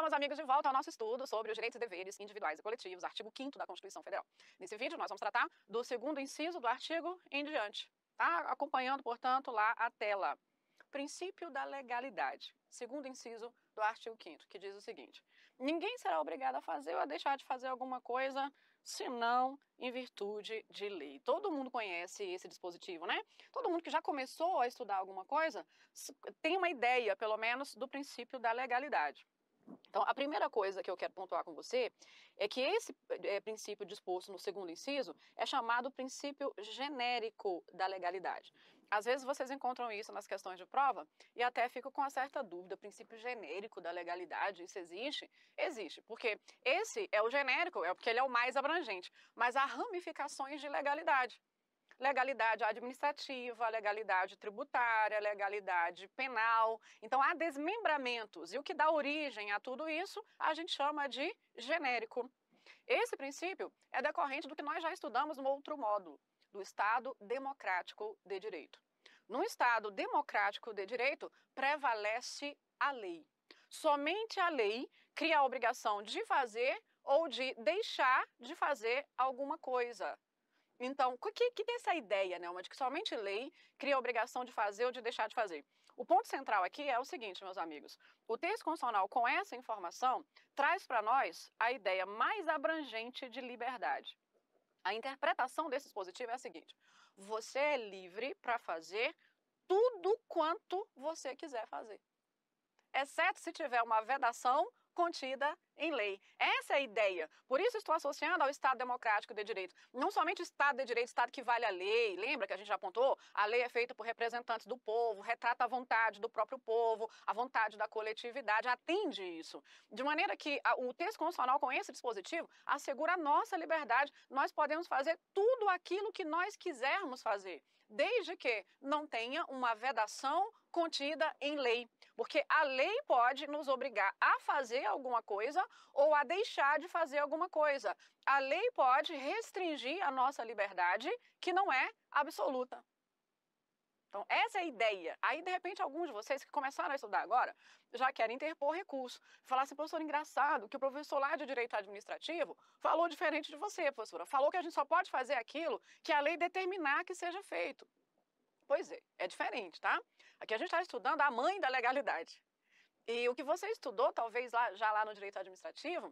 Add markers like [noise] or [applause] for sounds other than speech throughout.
Então, meus amigos, de volta ao nosso estudo sobre os direitos e deveres individuais e coletivos, artigo 5 da Constituição Federal. Nesse vídeo, nós vamos tratar do segundo inciso do artigo em diante, tá? Acompanhando, portanto, lá a tela. Princípio da legalidade, segundo inciso do artigo 5 que diz o seguinte: Ninguém será obrigado a fazer ou a deixar de fazer alguma coisa senão em virtude de lei. Todo mundo conhece esse dispositivo, né? Todo mundo que já começou a estudar alguma coisa tem uma ideia, pelo menos, do princípio da legalidade. Então, a primeira coisa que eu quero pontuar com você é que esse é, princípio disposto no segundo inciso é chamado princípio genérico da legalidade. Às vezes vocês encontram isso nas questões de prova e até ficam com uma certa dúvida, princípio genérico da legalidade, isso existe? Existe, porque esse é o genérico, é porque ele é o mais abrangente, mas há ramificações de legalidade legalidade administrativa, legalidade tributária, legalidade penal. Então há desmembramentos e o que dá origem a tudo isso a gente chama de genérico. Esse princípio é decorrente do que nós já estudamos no outro módulo, do Estado democrático de direito. No Estado democrático de direito, prevalece a lei. Somente a lei cria a obrigação de fazer ou de deixar de fazer alguma coisa. Então, que, que tem essa ideia, né, uma de que somente lei cria a obrigação de fazer ou de deixar de fazer. O ponto central aqui é o seguinte, meus amigos. O texto constitucional, com essa informação, traz para nós a ideia mais abrangente de liberdade. A interpretação desse dispositivo é a seguinte: você é livre para fazer tudo quanto você quiser fazer exceto se tiver uma vedação contida em lei. Essa é a ideia. Por isso estou associando ao Estado democrático de direito. Não somente Estado de direito, Estado que vale a lei. Lembra que a gente já apontou? A lei é feita por representantes do povo, retrata a vontade do próprio povo, a vontade da coletividade, atende isso. De maneira que a, o texto constitucional com esse dispositivo assegura a nossa liberdade. Nós podemos fazer tudo aquilo que nós quisermos fazer, desde que não tenha uma vedação contida em lei. Porque a lei pode nos obrigar a fazer alguma coisa ou a deixar de fazer alguma coisa. A lei pode restringir a nossa liberdade, que não é absoluta. Então, essa é a ideia. Aí, de repente, alguns de vocês que começaram a estudar agora já querem interpor recurso. Falar assim, professor, engraçado que o professor lá de direito administrativo falou diferente de você, professora. Falou que a gente só pode fazer aquilo que a lei determinar que seja feito. Pois é, é diferente, tá? Aqui a gente está estudando a mãe da legalidade. E o que você estudou, talvez lá, já lá no direito administrativo,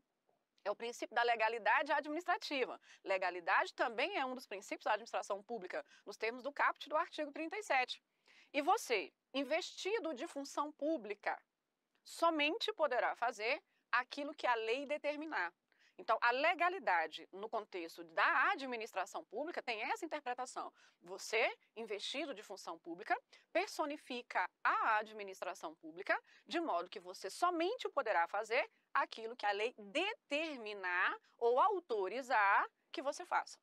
é o princípio da legalidade administrativa. Legalidade também é um dos princípios da administração pública, nos termos do caput do artigo 37. E você, investido de função pública, somente poderá fazer aquilo que a lei determinar. Então, a legalidade no contexto da administração pública tem essa interpretação. Você, investido de função pública, personifica a administração pública de modo que você somente poderá fazer aquilo que a lei determinar ou autorizar que você faça.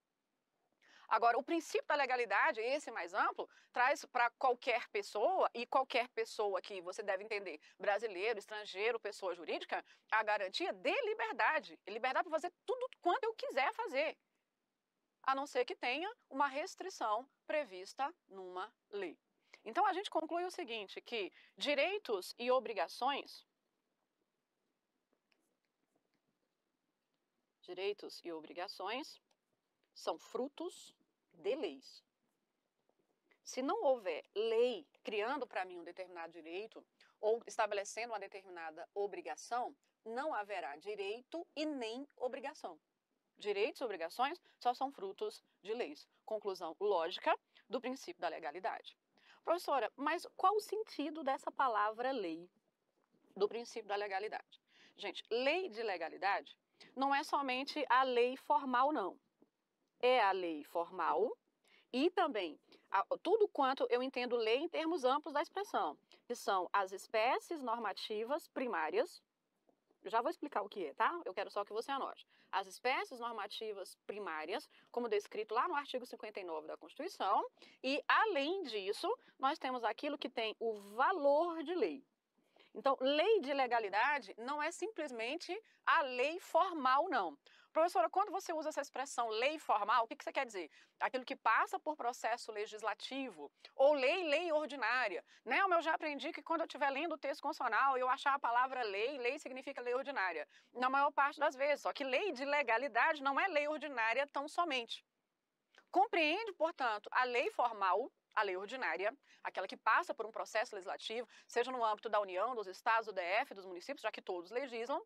Agora, o princípio da legalidade, esse mais amplo, traz para qualquer pessoa, e qualquer pessoa que você deve entender, brasileiro, estrangeiro, pessoa jurídica, a garantia de liberdade. Liberdade para fazer tudo quanto eu quiser fazer, a não ser que tenha uma restrição prevista numa lei. Então, a gente conclui o seguinte, que direitos e obrigações direitos e obrigações são frutos de leis. Se não houver lei criando para mim um determinado direito ou estabelecendo uma determinada obrigação, não haverá direito e nem obrigação. Direitos e obrigações só são frutos de leis. Conclusão lógica do princípio da legalidade. Professora, mas qual o sentido dessa palavra lei do princípio da legalidade? Gente, lei de legalidade não é somente a lei formal, não é a lei formal e também a, tudo quanto eu entendo lei em termos amplos da expressão, que são as espécies normativas primárias. Já vou explicar o que é, tá? Eu quero só que você anote. As espécies normativas primárias, como descrito lá no artigo 59 da Constituição, e além disso, nós temos aquilo que tem o valor de lei. Então, lei de legalidade não é simplesmente a lei formal, não. Professora, quando você usa essa expressão lei formal, o que, que você quer dizer? Aquilo que passa por processo legislativo ou lei, lei ordinária. Nelma, né? eu já aprendi que quando eu estiver lendo o texto constitucional, eu achar a palavra lei, lei significa lei ordinária. Na maior parte das vezes. Só que lei de legalidade não é lei ordinária tão somente. Compreende, portanto, a lei formal a lei ordinária, aquela que passa por um processo legislativo, seja no âmbito da União, dos estados, do DF, dos municípios, já que todos legislam,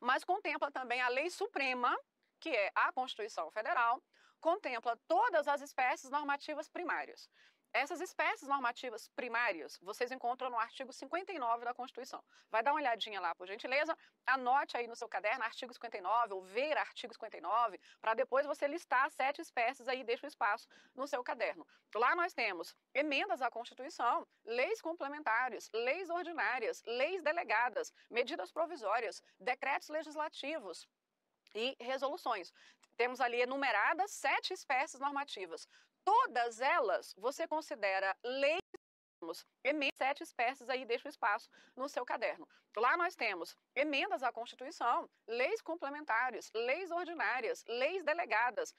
mas contempla também a lei suprema, que é a Constituição Federal, contempla todas as espécies normativas primárias. Essas espécies normativas primárias vocês encontram no artigo 59 da Constituição. Vai dar uma olhadinha lá, por gentileza, anote aí no seu caderno artigo 59 ou ver artigo 59, para depois você listar sete espécies aí, deixa o espaço no seu caderno. Lá nós temos emendas à Constituição, leis complementares, leis ordinárias, leis delegadas, medidas provisórias, decretos legislativos, e resoluções. Temos ali enumeradas sete espécies normativas todas elas você considera leis emendas, sete espécies aí deixa o espaço no seu caderno. Lá nós temos emendas à Constituição, leis complementares, leis ordinárias, leis delegadas,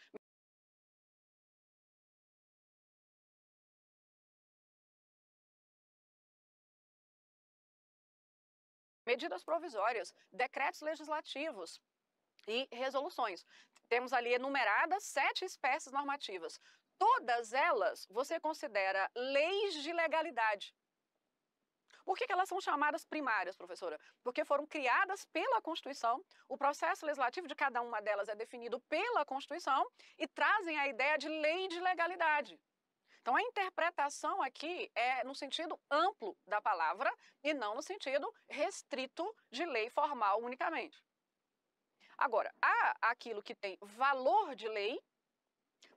medidas provisórias, decretos legislativos e resoluções. Temos ali enumeradas sete espécies normativas todas elas você considera leis de legalidade. Por que, que, elas são chamadas primárias, professora? Porque foram criadas pela Constituição, o processo legislativo de cada uma delas é definido pela Constituição e trazem a ideia de lei de legalidade. Então, a interpretação aqui é no sentido amplo da palavra e não no sentido restrito de lei formal unicamente. Agora, há aquilo que tem valor de lei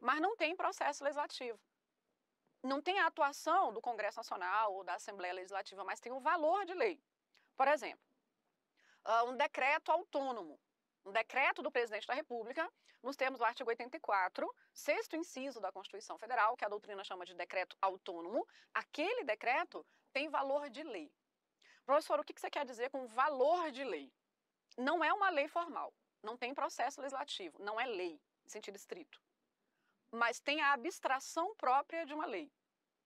mas não tem processo legislativo. Não tem a atuação do Congresso Nacional ou da Assembleia Legislativa, mas tem o valor de lei. Por exemplo, ah, um decreto autônomo, um decreto do presidente da República, nos termos do artigo 84, sexto inciso da Constituição Federal, que a doutrina chama de decreto autônomo, aquele decreto tem valor de lei. Professor, o que você quer dizer com valor de lei? Não é uma lei formal, não tem processo legislativo, não é lei, em sentido estrito mas tem a abstração própria de uma lei.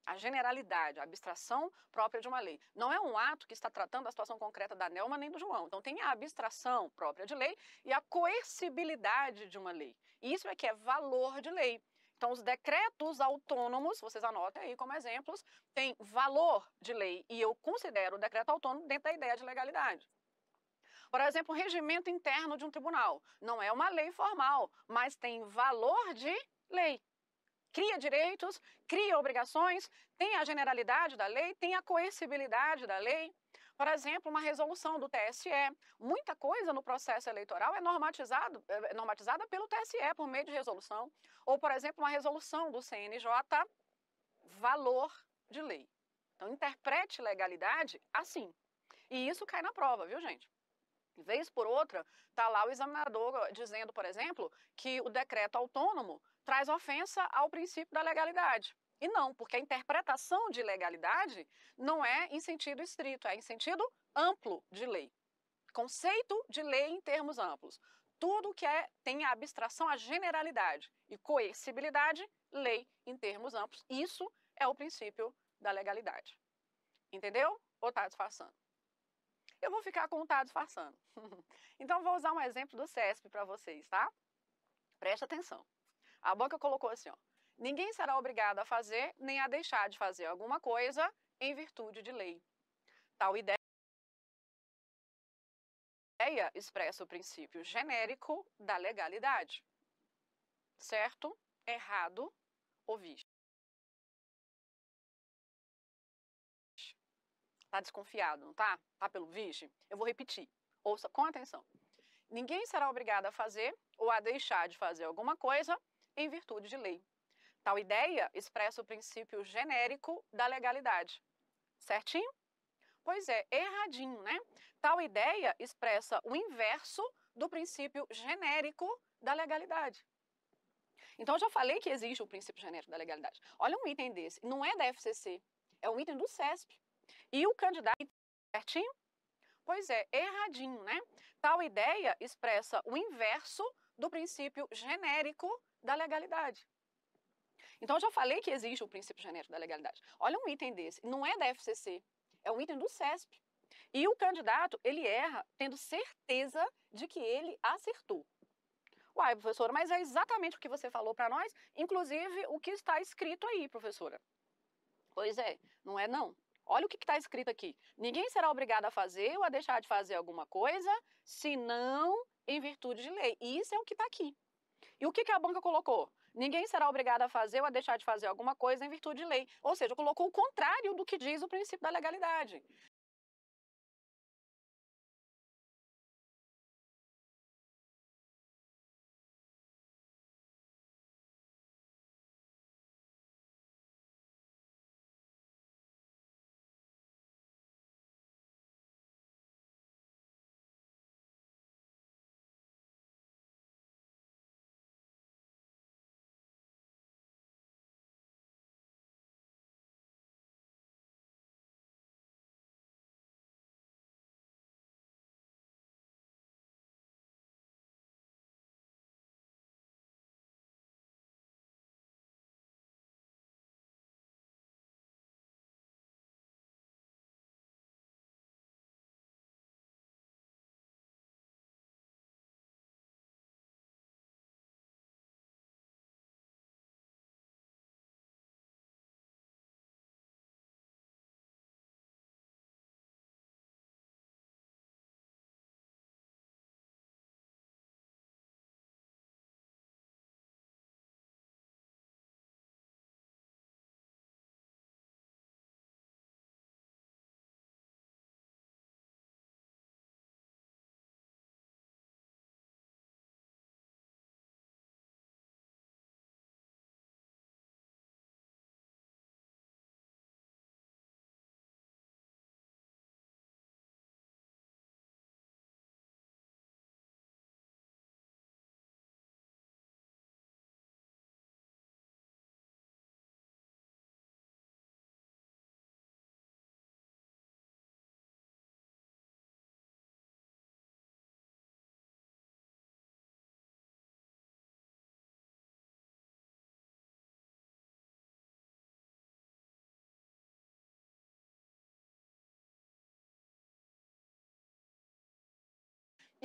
A generalidade, a abstração própria de uma lei. Não é um ato que está tratando a situação concreta da Nelma nem do João. Então tem a abstração própria de lei e a coercibilidade de uma lei. Isso é que é valor de lei. Então, os decretos autônomos, vocês anotem aí como exemplos, têm valor de lei e eu considero o decreto autônomo dentro da ideia de legalidade. Por exemplo, o regimento interno de um tribunal não é uma lei formal, mas tem valor de lei. Cria direitos, cria obrigações, tem a generalidade da lei, tem a coercibilidade da lei. Por exemplo, uma resolução do TSE. Muita coisa no processo eleitoral é, normatizado, é, é normatizada pelo TSE por meio de resolução. Ou, por exemplo, uma resolução do CNJ, valor de lei. Então, interprete legalidade assim. E isso cai na prova, viu, gente? Vez por outra, está lá o examinador dizendo, por exemplo, que o decreto autônomo traz ofensa ao princípio da legalidade. E não, porque a interpretação de legalidade não é em sentido estrito, é em sentido amplo de lei. Conceito de lei em termos amplos. Tudo que é, tem a abstração, a generalidade e coercibilidade, lei em termos amplos. Isso é o princípio da legalidade. Entendeu? Ou está disfarçando? Eu vou ficar com o está disfarçando. [laughs] então, vou usar um exemplo do CESP para vocês, tá? Presta atenção. A banca colocou assim, ó, ninguém será obrigado a fazer nem a deixar de fazer alguma coisa em virtude de lei. Tal ideia expressa o princípio genérico da legalidade. Certo, errado ou visto. Tá desconfiado, não tá? Tá pelo vixe? Eu vou repetir. Ouça com atenção. Ninguém será obrigado a fazer ou a deixar de fazer alguma coisa em virtude de lei. Tal ideia expressa o princípio genérico da legalidade. Certinho? Pois é, erradinho, né? Tal ideia expressa o inverso do princípio genérico da legalidade. Então, eu já falei que existe o princípio genérico da legalidade. Olha um item desse, não é da FCC, é um item do CESP. E o candidato, certinho? Pois é, erradinho, né? Tal ideia expressa o inverso do princípio genérico da legalidade. Então, eu já falei que existe o princípio genérico da legalidade. Olha um item desse, não é da FCC, é um item do CESP. E o candidato, ele erra tendo certeza de que ele acertou. Uai, professora, mas é exatamente o que você falou para nós, inclusive o que está escrito aí, professora. Pois é, não é não. Olha o que está escrito aqui. Ninguém será obrigado a fazer ou a deixar de fazer alguma coisa, senão em virtude de lei. E isso é o que está aqui. E o que, que a banca colocou? Ninguém será obrigado a fazer ou a deixar de fazer alguma coisa em virtude de lei. Ou seja, colocou o contrário do que diz o princípio da legalidade.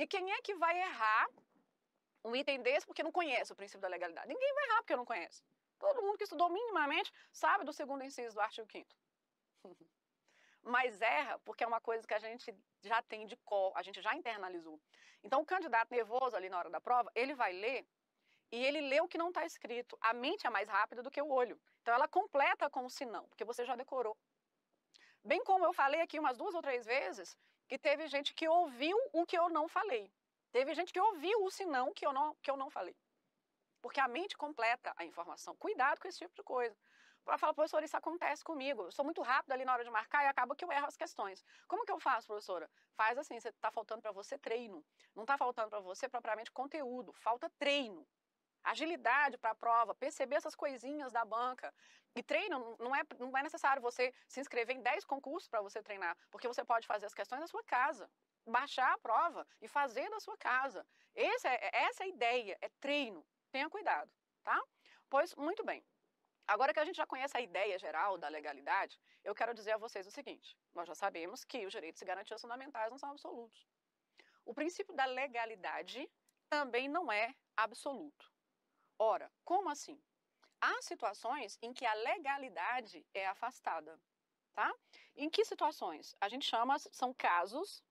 E quem é que vai errar um item desse porque não conhece o princípio da legalidade? Ninguém vai errar porque não conhece. Todo mundo que estudou minimamente sabe do segundo inciso do artigo 5 [laughs] Mas erra porque é uma coisa que a gente já tem de cor, a gente já internalizou. Então o candidato nervoso ali na hora da prova, ele vai ler e ele lê o que não está escrito. A mente é mais rápida do que o olho. Então ela completa com o senão, porque você já decorou. Bem como eu falei aqui umas duas ou três vezes, que teve gente que ouviu o que eu não falei. Teve gente que ouviu o senão que eu não, que eu não falei. Porque a mente completa a informação. Cuidado com esse tipo de coisa. Ela fala, professora, isso acontece comigo. Eu sou muito rápido ali na hora de marcar e acaba que eu erro as questões. Como que eu faço, professora? Faz assim, está faltando para você treino. Não está faltando para você propriamente conteúdo, falta treino agilidade para a prova, perceber essas coisinhas da banca. E treino, não é, não é necessário você se inscrever em 10 concursos para você treinar, porque você pode fazer as questões na sua casa, baixar a prova e fazer na sua casa. Esse é, é, essa é a ideia, é treino. Tenha cuidado, tá? Pois, muito bem. Agora que a gente já conhece a ideia geral da legalidade, eu quero dizer a vocês o seguinte: nós já sabemos que os direitos e garantias fundamentais não são absolutos. O princípio da legalidade também não é absoluto. Ora, como assim? Há situações em que a legalidade é afastada, tá? Em que situações? A gente chama, são casos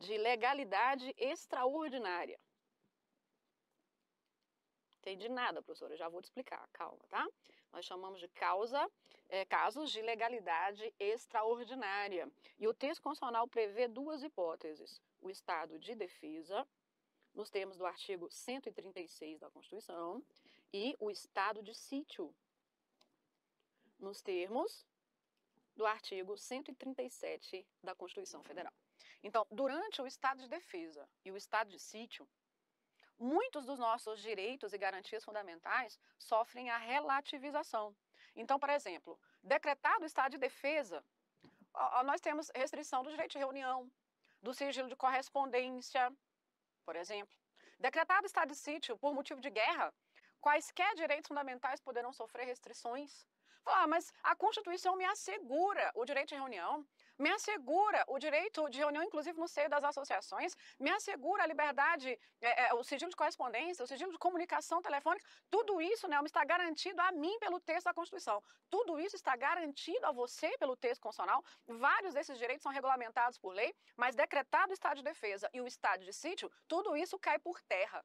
de legalidade extraordinária. Entendi nada, professora, já vou te explicar, calma, tá? Nós chamamos de causa, é, casos de legalidade extraordinária. E o texto constitucional prevê duas hipóteses: o estado de defesa nos termos do artigo 136 da Constituição, e o estado de sítio, nos termos do artigo 137 da Constituição Federal. Então, durante o estado de defesa e o estado de sítio, muitos dos nossos direitos e garantias fundamentais sofrem a relativização. Então, por exemplo, decretado o estado de defesa, nós temos restrição do direito de reunião, do sigilo de correspondência, por exemplo. Decretado estado de sítio por motivo de guerra, quaisquer direitos fundamentais poderão sofrer restrições. Falar, ah, mas a Constituição me assegura o direito de reunião, me assegura o direito de reunião, inclusive no seio das associações, me assegura a liberdade, é, é, o sigilo de correspondência, o sigilo de comunicação telefônica, tudo isso, Nelma, né, está garantido a mim pelo texto da Constituição. Tudo isso está garantido a você pelo texto constitucional. Vários desses direitos são regulamentados por lei, mas decretado o estado de defesa e o estado de sítio, tudo isso cai por terra.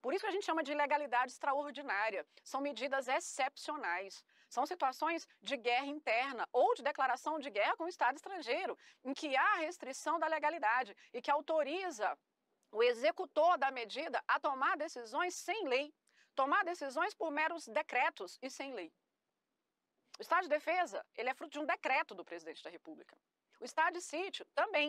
Por isso que a gente chama de ilegalidade extraordinária. São medidas excepcionais. São situações de guerra interna ou de declaração de guerra com o Estado estrangeiro, em que há restrição da legalidade e que autoriza o executor da medida a tomar decisões sem lei, tomar decisões por meros decretos e sem lei. O estado de defesa, ele é fruto de um decreto do presidente da República. O estado de sítio também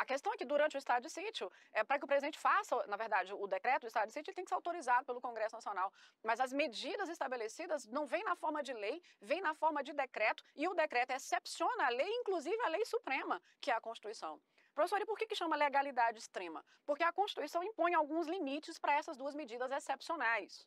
a questão é que durante o estado de sítio, é, para que o presidente faça, na verdade, o decreto do estado de sítio, ele tem que ser autorizado pelo Congresso Nacional. Mas as medidas estabelecidas não vêm na forma de lei, vêm na forma de decreto, e o decreto excepciona a lei, inclusive a lei suprema, que é a Constituição. Professor, e por que, que chama legalidade extrema? Porque a Constituição impõe alguns limites para essas duas medidas excepcionais.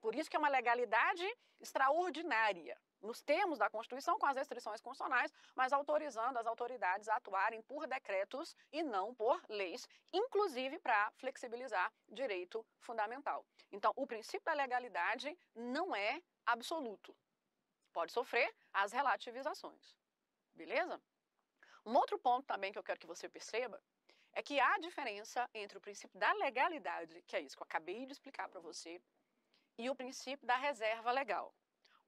Por isso que é uma legalidade extraordinária nos termos da Constituição, com as restrições constitucionais, mas autorizando as autoridades a atuarem por decretos e não por leis, inclusive para flexibilizar direito fundamental. Então, o princípio da legalidade não é absoluto. Pode sofrer as relativizações. Beleza? Um outro ponto também que eu quero que você perceba é que há diferença entre o princípio da legalidade, que é isso que eu acabei de explicar para você, e o princípio da reserva legal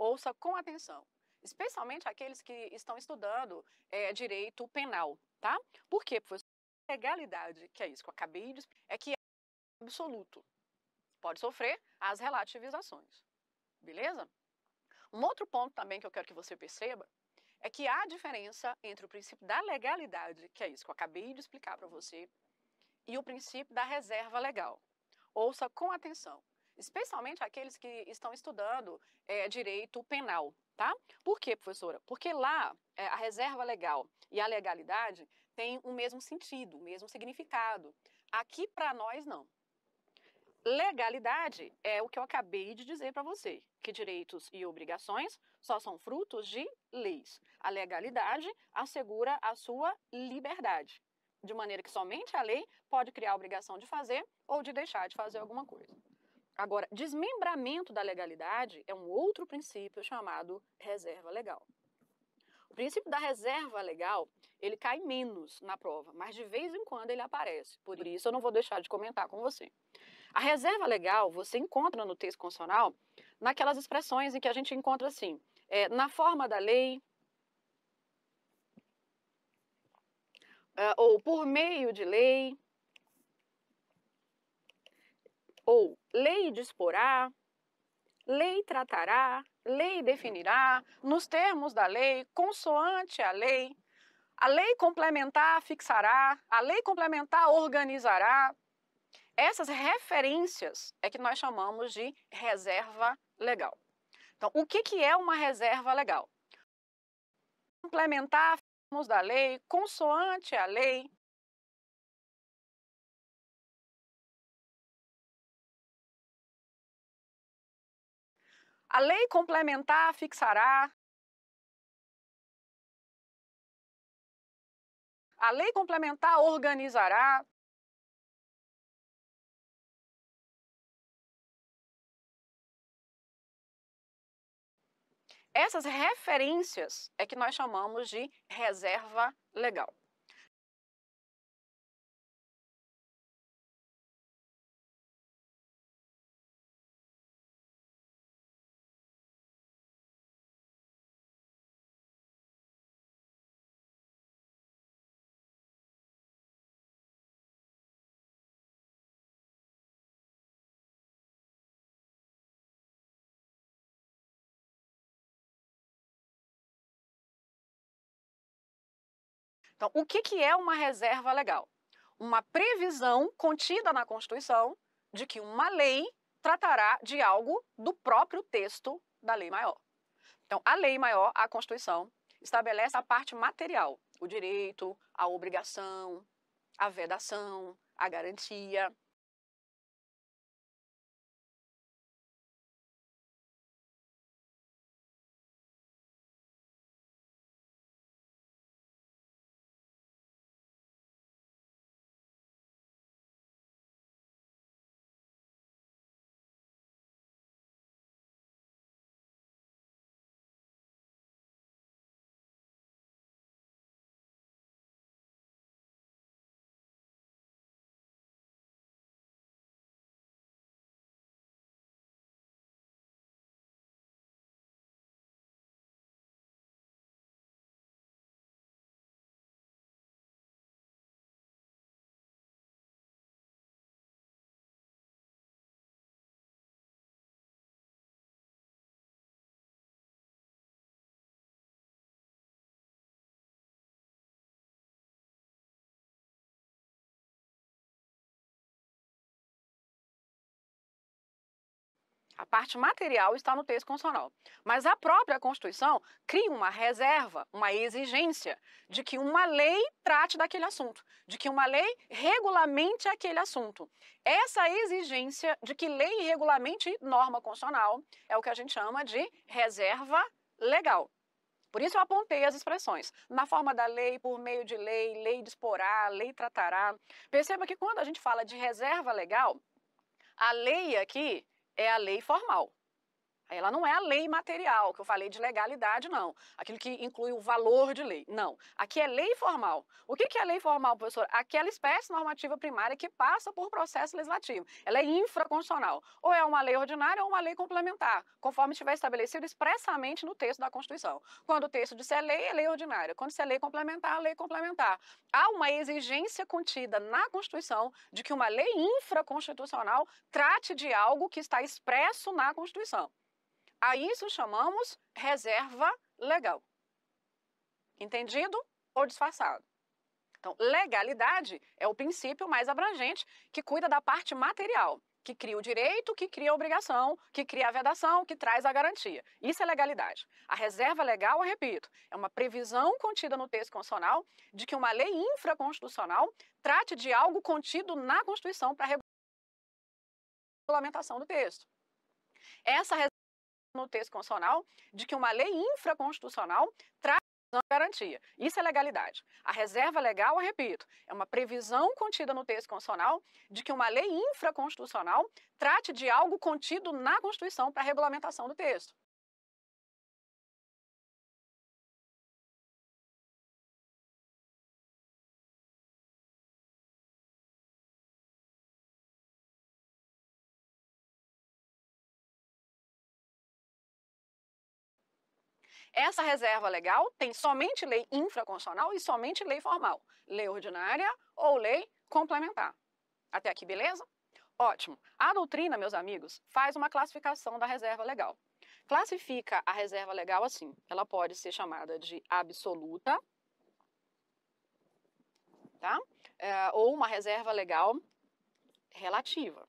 ouça com atenção, especialmente aqueles que estão estudando é, direito penal, tá? Por quê, professor? Legalidade, que é isso que eu acabei de é que é absoluto. Pode sofrer as relativizações. Beleza? Um outro ponto também que eu quero que você perceba é que há diferença entre o princípio da legalidade, que é isso que eu acabei de explicar para você, e o princípio da reserva legal. Ouça com atenção, especialmente aqueles que estão estudando é, direito penal. Tá? Por quê, professora? Porque lá é, a reserva legal e a legalidade têm o mesmo sentido, o mesmo significado. Aqui, para nós, não. Legalidade é o que eu acabei de dizer para você, que direitos e obrigações só são frutos de leis. A legalidade assegura a sua liberdade, de maneira que somente a lei pode criar a obrigação de fazer ou de deixar de fazer alguma coisa. Agora, desmembramento da legalidade é um outro princípio chamado reserva legal. O princípio da reserva legal, ele cai menos na prova, mas de vez em quando ele aparece. Por isso eu não vou deixar de comentar com você. A reserva legal você encontra no texto constitucional naquelas expressões em que a gente encontra assim, é, na forma da lei, é, ou por meio de lei, ou lei disporá, lei tratará, lei definirá, nos termos da lei, consoante a lei, a lei complementar fixará, a lei complementar organizará. Essas referências é que nós chamamos de reserva legal. Então, o que, que é uma reserva legal? Complementar termos da lei, consoante a lei, A lei complementar fixará. A lei complementar organizará. Essas referências é que nós chamamos de reserva legal. Então, o que, que é uma reserva legal? Uma previsão contida na Constituição de que uma lei tratará de algo do próprio texto da lei maior. Então, a lei maior, a Constituição, estabelece a parte material, o direito, a obrigação, a vedação, a garantia. A parte material está no texto constitucional. Mas a própria Constituição cria uma reserva, uma exigência de que uma lei trate daquele assunto, de que uma lei regulamente aquele assunto. Essa exigência de que lei regulamente norma constitucional é o que a gente chama de reserva legal. Por isso eu apontei as expressões, na forma da lei, por meio de lei, lei disporá, lei tratará. Perceba que quando a gente fala de reserva legal, a lei aqui é a lei formal. Ela não é a lei material, que eu falei de legalidade, não. Aquilo que inclui o valor de lei. Não. Aqui é lei formal. O que é lei formal, professor? Aquela espécie normativa primária que passa por processo legislativo. Ela é infraconstitucional. Ou é uma lei ordinária ou uma lei complementar, conforme estiver estabelecido expressamente no texto da Constituição. Quando o texto disser é lei, é lei ordinária. Quando disser é lei complementar, é lei complementar. Há uma exigência contida na Constituição de que uma lei infraconstitucional trate de algo que está expresso na Constituição. A isso chamamos reserva legal. Entendido ou disfarçado? Então, legalidade é o princípio mais abrangente que cuida da parte material, que cria o direito, que cria a obrigação, que cria a vedação, que traz a garantia. Isso é legalidade. A reserva legal, eu repito, é uma previsão contida no texto constitucional de que uma lei infraconstitucional trate de algo contido na Constituição para regulamentação do texto. Essa no texto constitucional de que uma lei infraconstitucional traz garantia. Isso é legalidade. A reserva legal, eu repito, é uma previsão contida no texto constitucional de que uma lei infraconstitucional trate de algo contido na Constituição para regulamentação do texto. Essa reserva legal tem somente lei infraconstitucional e somente lei formal, lei ordinária ou lei complementar. Até aqui, beleza? Ótimo. A doutrina, meus amigos, faz uma classificação da reserva legal. Classifica a reserva legal assim: ela pode ser chamada de absoluta, tá? É, ou uma reserva legal relativa.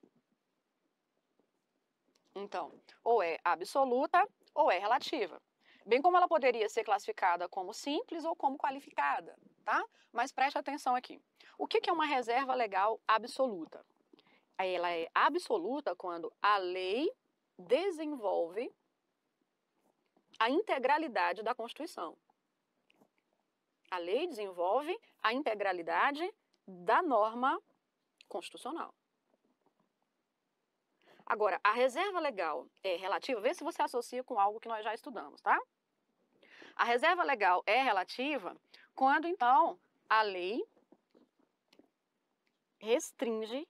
Então, ou é absoluta ou é relativa bem como ela poderia ser classificada como simples ou como qualificada, tá? Mas preste atenção aqui. O que é uma reserva legal absoluta? Ela é absoluta quando a lei desenvolve a integralidade da Constituição. A lei desenvolve a integralidade da norma constitucional. Agora, a reserva legal é relativa, vê se você associa com algo que nós já estudamos, tá? A reserva legal é relativa quando, então, a lei restringe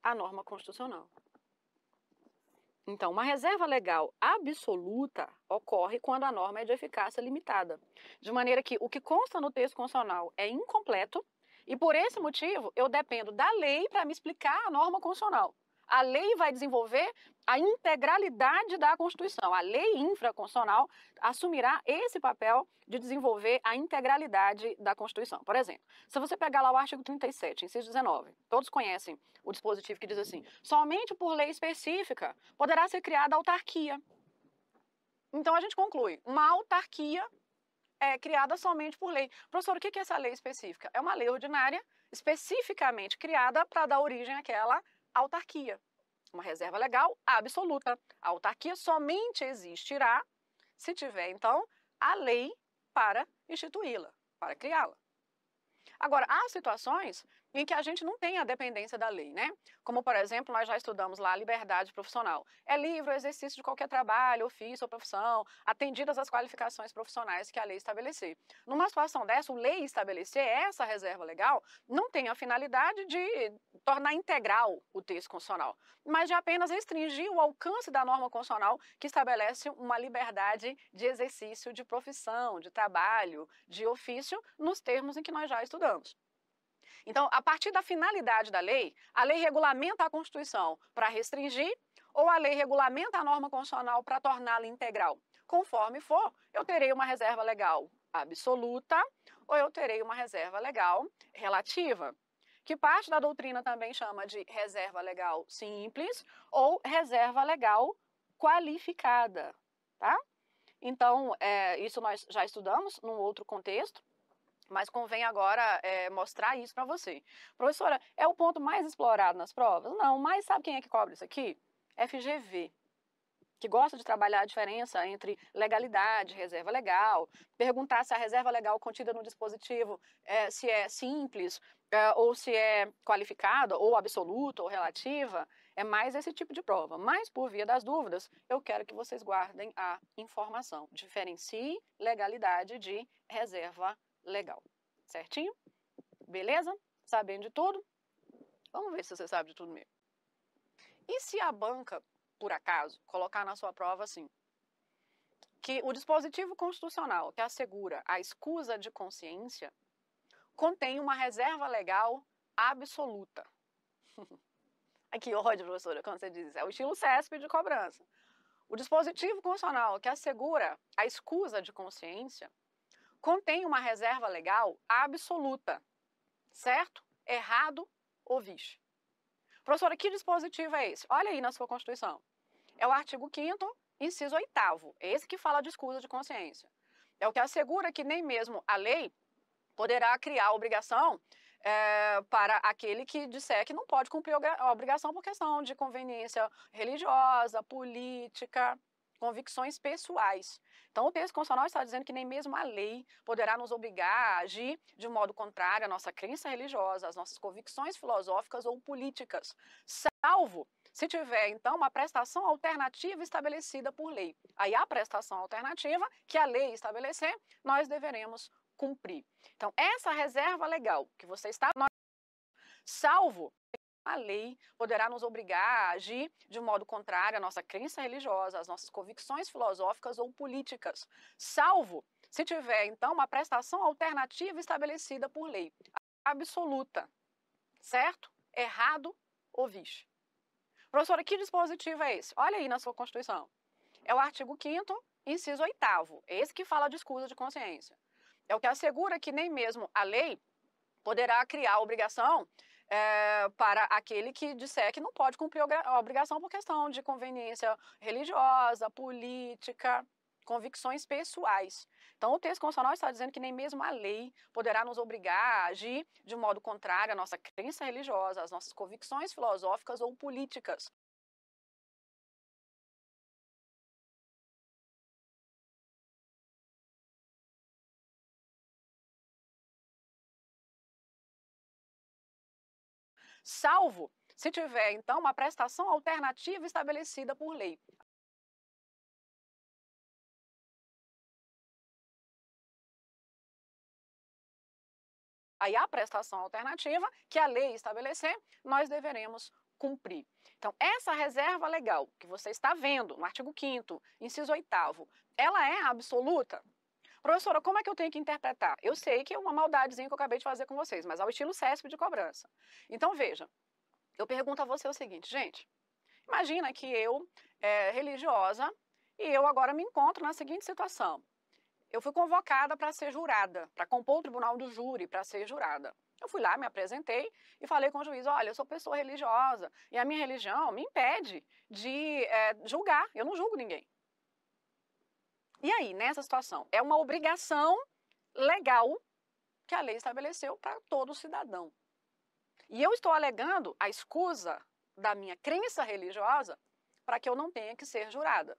a norma constitucional. Então, uma reserva legal absoluta ocorre quando a norma é de eficácia limitada, de maneira que o que consta no texto constitucional é incompleto e, por esse motivo, eu dependo da lei para me explicar a norma constitucional a lei vai desenvolver a integralidade da Constituição. A lei infraconstitucional assumirá esse papel de desenvolver a integralidade da Constituição. Por exemplo, se você pegar lá o artigo 37, inciso 19, todos conhecem o dispositivo que diz assim: somente por lei específica poderá ser criada autarquia. Então a gente conclui, uma autarquia é criada somente por lei. Professor, o que é essa lei específica? É uma lei ordinária especificamente criada para dar origem àquela autarquia. Uma reserva legal absoluta. A autarquia somente existirá se tiver, então, a lei para instituí-la, para criá-la. Agora, há situações em que a gente não tem a dependência da lei, né? Como, por exemplo, nós já estudamos lá a liberdade profissional. É livre o exercício de qualquer trabalho, ofício ou profissão, atendidas as qualificações profissionais que a lei estabelecer. Numa situação dessa, o lei estabelecer essa reserva legal não tem a finalidade de tornar integral o texto constitucional, mas de apenas restringir o alcance da norma constitucional que estabelece uma liberdade de exercício de profissão, de trabalho, de ofício, nos termos em que nós já estudamos. Então, a partir da finalidade da lei, a lei regulamenta a Constituição para restringir ou a lei regulamenta a norma constitucional para torná-la integral. Conforme for, eu terei uma reserva legal absoluta ou eu terei uma reserva legal relativa, que parte da doutrina também chama de reserva legal simples ou reserva legal qualificada, tá? Então, é, isso nós já estudamos num outro contexto. Mas convém agora é, mostrar isso para você. Professora, é o ponto mais explorado nas provas? Não, mas sabe quem é que cobra isso aqui? FGV, que gosta de trabalhar a diferença entre legalidade, reserva legal, perguntar se a reserva legal contida no dispositivo é, se é simples é, ou se é qualificada, ou absoluta, ou relativa, é mais esse tipo de prova. Mas, por via das dúvidas, eu quero que vocês guardem a informação. Diferencie legalidade de reserva legal legal. Certinho? Beleza? Sabendo de tudo? Vamos ver se você sabe de tudo mesmo. E se a banca, por acaso, colocar na sua prova assim, que o dispositivo constitucional que assegura a escusa de consciência contém uma reserva legal absoluta. [laughs] Ai, que ódio, professora, quando você diz isso. É o estilo CESP de cobrança. O dispositivo constitucional que assegura a escusa de consciência contém uma reserva legal absoluta, certo? Errado ou vixe. Professora, que dispositivo é esse? Olha aí na sua Constituição. É o artigo 5 inciso 8 esse que fala de escusa de consciência. É o que assegura que nem mesmo a lei poderá criar obrigação é, para aquele que disser que não pode cumprir a obrigação por questão de conveniência religiosa, política, convicções pessoais. Então, o texto constitucional está dizendo que nem mesmo a lei poderá nos obrigar a agir de modo contrário à nossa crença religiosa, às nossas convicções filosóficas ou políticas, salvo se tiver, então, uma prestação alternativa estabelecida por lei. Aí, a prestação alternativa que a lei estabelecer, nós deveremos cumprir. Então, essa reserva legal que você está salvo a lei poderá nos obrigar a agir de um modo contrário à nossa crença religiosa, às nossas convicções filosóficas ou políticas, salvo se tiver, então, uma prestação alternativa estabelecida por lei, absoluta. Certo? Errado ou vixe. Professora, que dispositivo é esse? Olha aí na sua Constituição. É o artigo 5 inciso 8 esse que fala de escusa de consciência. É o que assegura que nem mesmo a lei poderá criar a obrigação é, para aquele que disser que não pode cumprir a obrigação por questão de conveniência religiosa, política, convicções pessoais. Então, o texto constitucional está dizendo que nem mesmo a lei poderá nos obrigar a agir de modo contrário à nossa crença religiosa, às nossas convicções filosóficas ou políticas. salvo se tiver, então, uma prestação alternativa estabelecida por lei. Aí a prestação alternativa que a lei estabelecer, nós deveremos cumprir. Então, essa reserva legal que você está vendo no artigo 5 inciso 8 ela é absoluta? Professora, como é que eu tenho que interpretar? Eu sei que é uma maldadezinha que eu acabei de fazer com vocês, mas ao é estilo CESP de cobrança. Então, veja, eu pergunto a você o seguinte, gente, imagina que eu, é, religiosa, e eu agora me encontro na seguinte situação. Eu fui convocada para ser jurada, para compor o tribunal do júri, para ser jurada. Eu fui lá, me apresentei e falei com o juiz: olha, eu sou pessoa religiosa e a minha religião me impede de é, julgar. Eu não julgo ninguém. E aí, nessa situação, é uma obrigação legal que a lei estabeleceu para todo cidadão. E eu estou alegando a escusa da minha crença religiosa para que eu não tenha que ser jurada.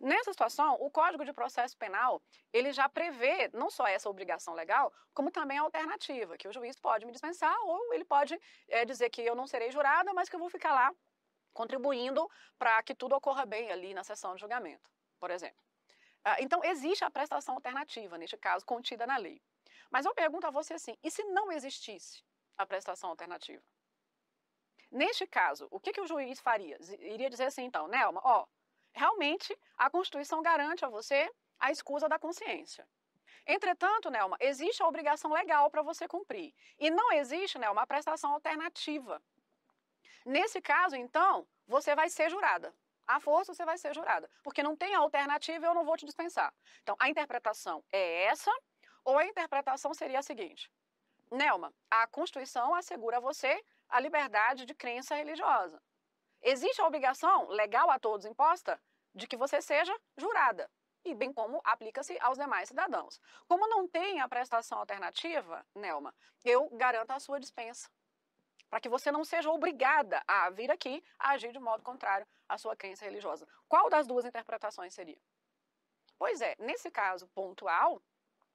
Nessa situação, o Código de Processo Penal, ele já prevê não só essa obrigação legal, como também a alternativa, que o juiz pode me dispensar ou ele pode é, dizer que eu não serei jurada, mas que eu vou ficar lá contribuindo para que tudo ocorra bem ali na sessão de julgamento por exemplo. Ah, então, existe a prestação alternativa, neste caso, contida na lei. Mas eu pergunto a você assim: e se não existisse a prestação alternativa? Neste caso, o que, que o juiz faria? Iria dizer assim, então, Nelma, ó, realmente a Constituição garante a você a escusa da consciência. Entretanto, Nelma, existe a obrigação legal para você cumprir. E não existe, Nelma, a prestação alternativa. Nesse caso, então, você vai ser jurada à força você vai ser jurada, porque não tem alternativa eu não vou te dispensar. Então, a interpretação é essa, ou a interpretação seria a seguinte: Nelma, a Constituição assegura a você a liberdade de crença religiosa. Existe a obrigação legal a todos imposta de que você seja jurada, e bem como aplica-se aos demais cidadãos. Como não tem a prestação alternativa, Nelma, eu garanto a sua dispensa para que você não seja obrigada a vir aqui a agir de modo contrário à sua crença religiosa. Qual das duas interpretações seria? Pois é, nesse caso pontual,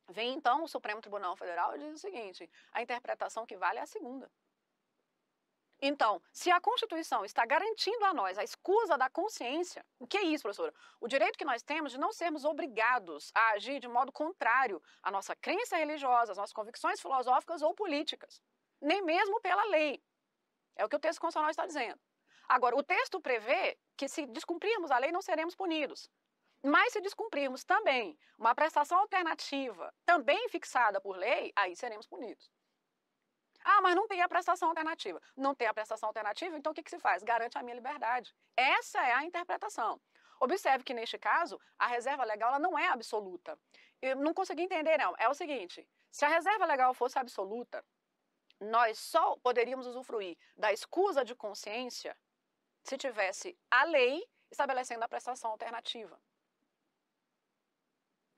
vem então o Supremo Tribunal Federal e diz o seguinte: a interpretação que vale é a segunda. Então, se a Constituição está garantindo a nós a escusa da consciência, o que é isso, professora? O direito que nós temos de não sermos obrigados a agir de modo contrário à nossa crença religiosa, às nossas convicções filosóficas ou políticas nem mesmo pela lei. É o que o texto constitucional está dizendo. Agora, o texto prevê que se descumprirmos a lei não seremos punidos. Mas se descumprirmos também uma prestação alternativa, também fixada por lei, aí seremos punidos. Ah, mas não tem a prestação alternativa. Não tem a prestação alternativa, então o que, que se faz? Garante a minha liberdade. Essa é a interpretação. Observe que, neste caso, a reserva legal ela não é absoluta. Eu não consegui entender, não. É o seguinte: se a reserva legal fosse absoluta, nós só poderíamos usufruir da escusa de consciência se tivesse a lei estabelecendo a prestação alternativa.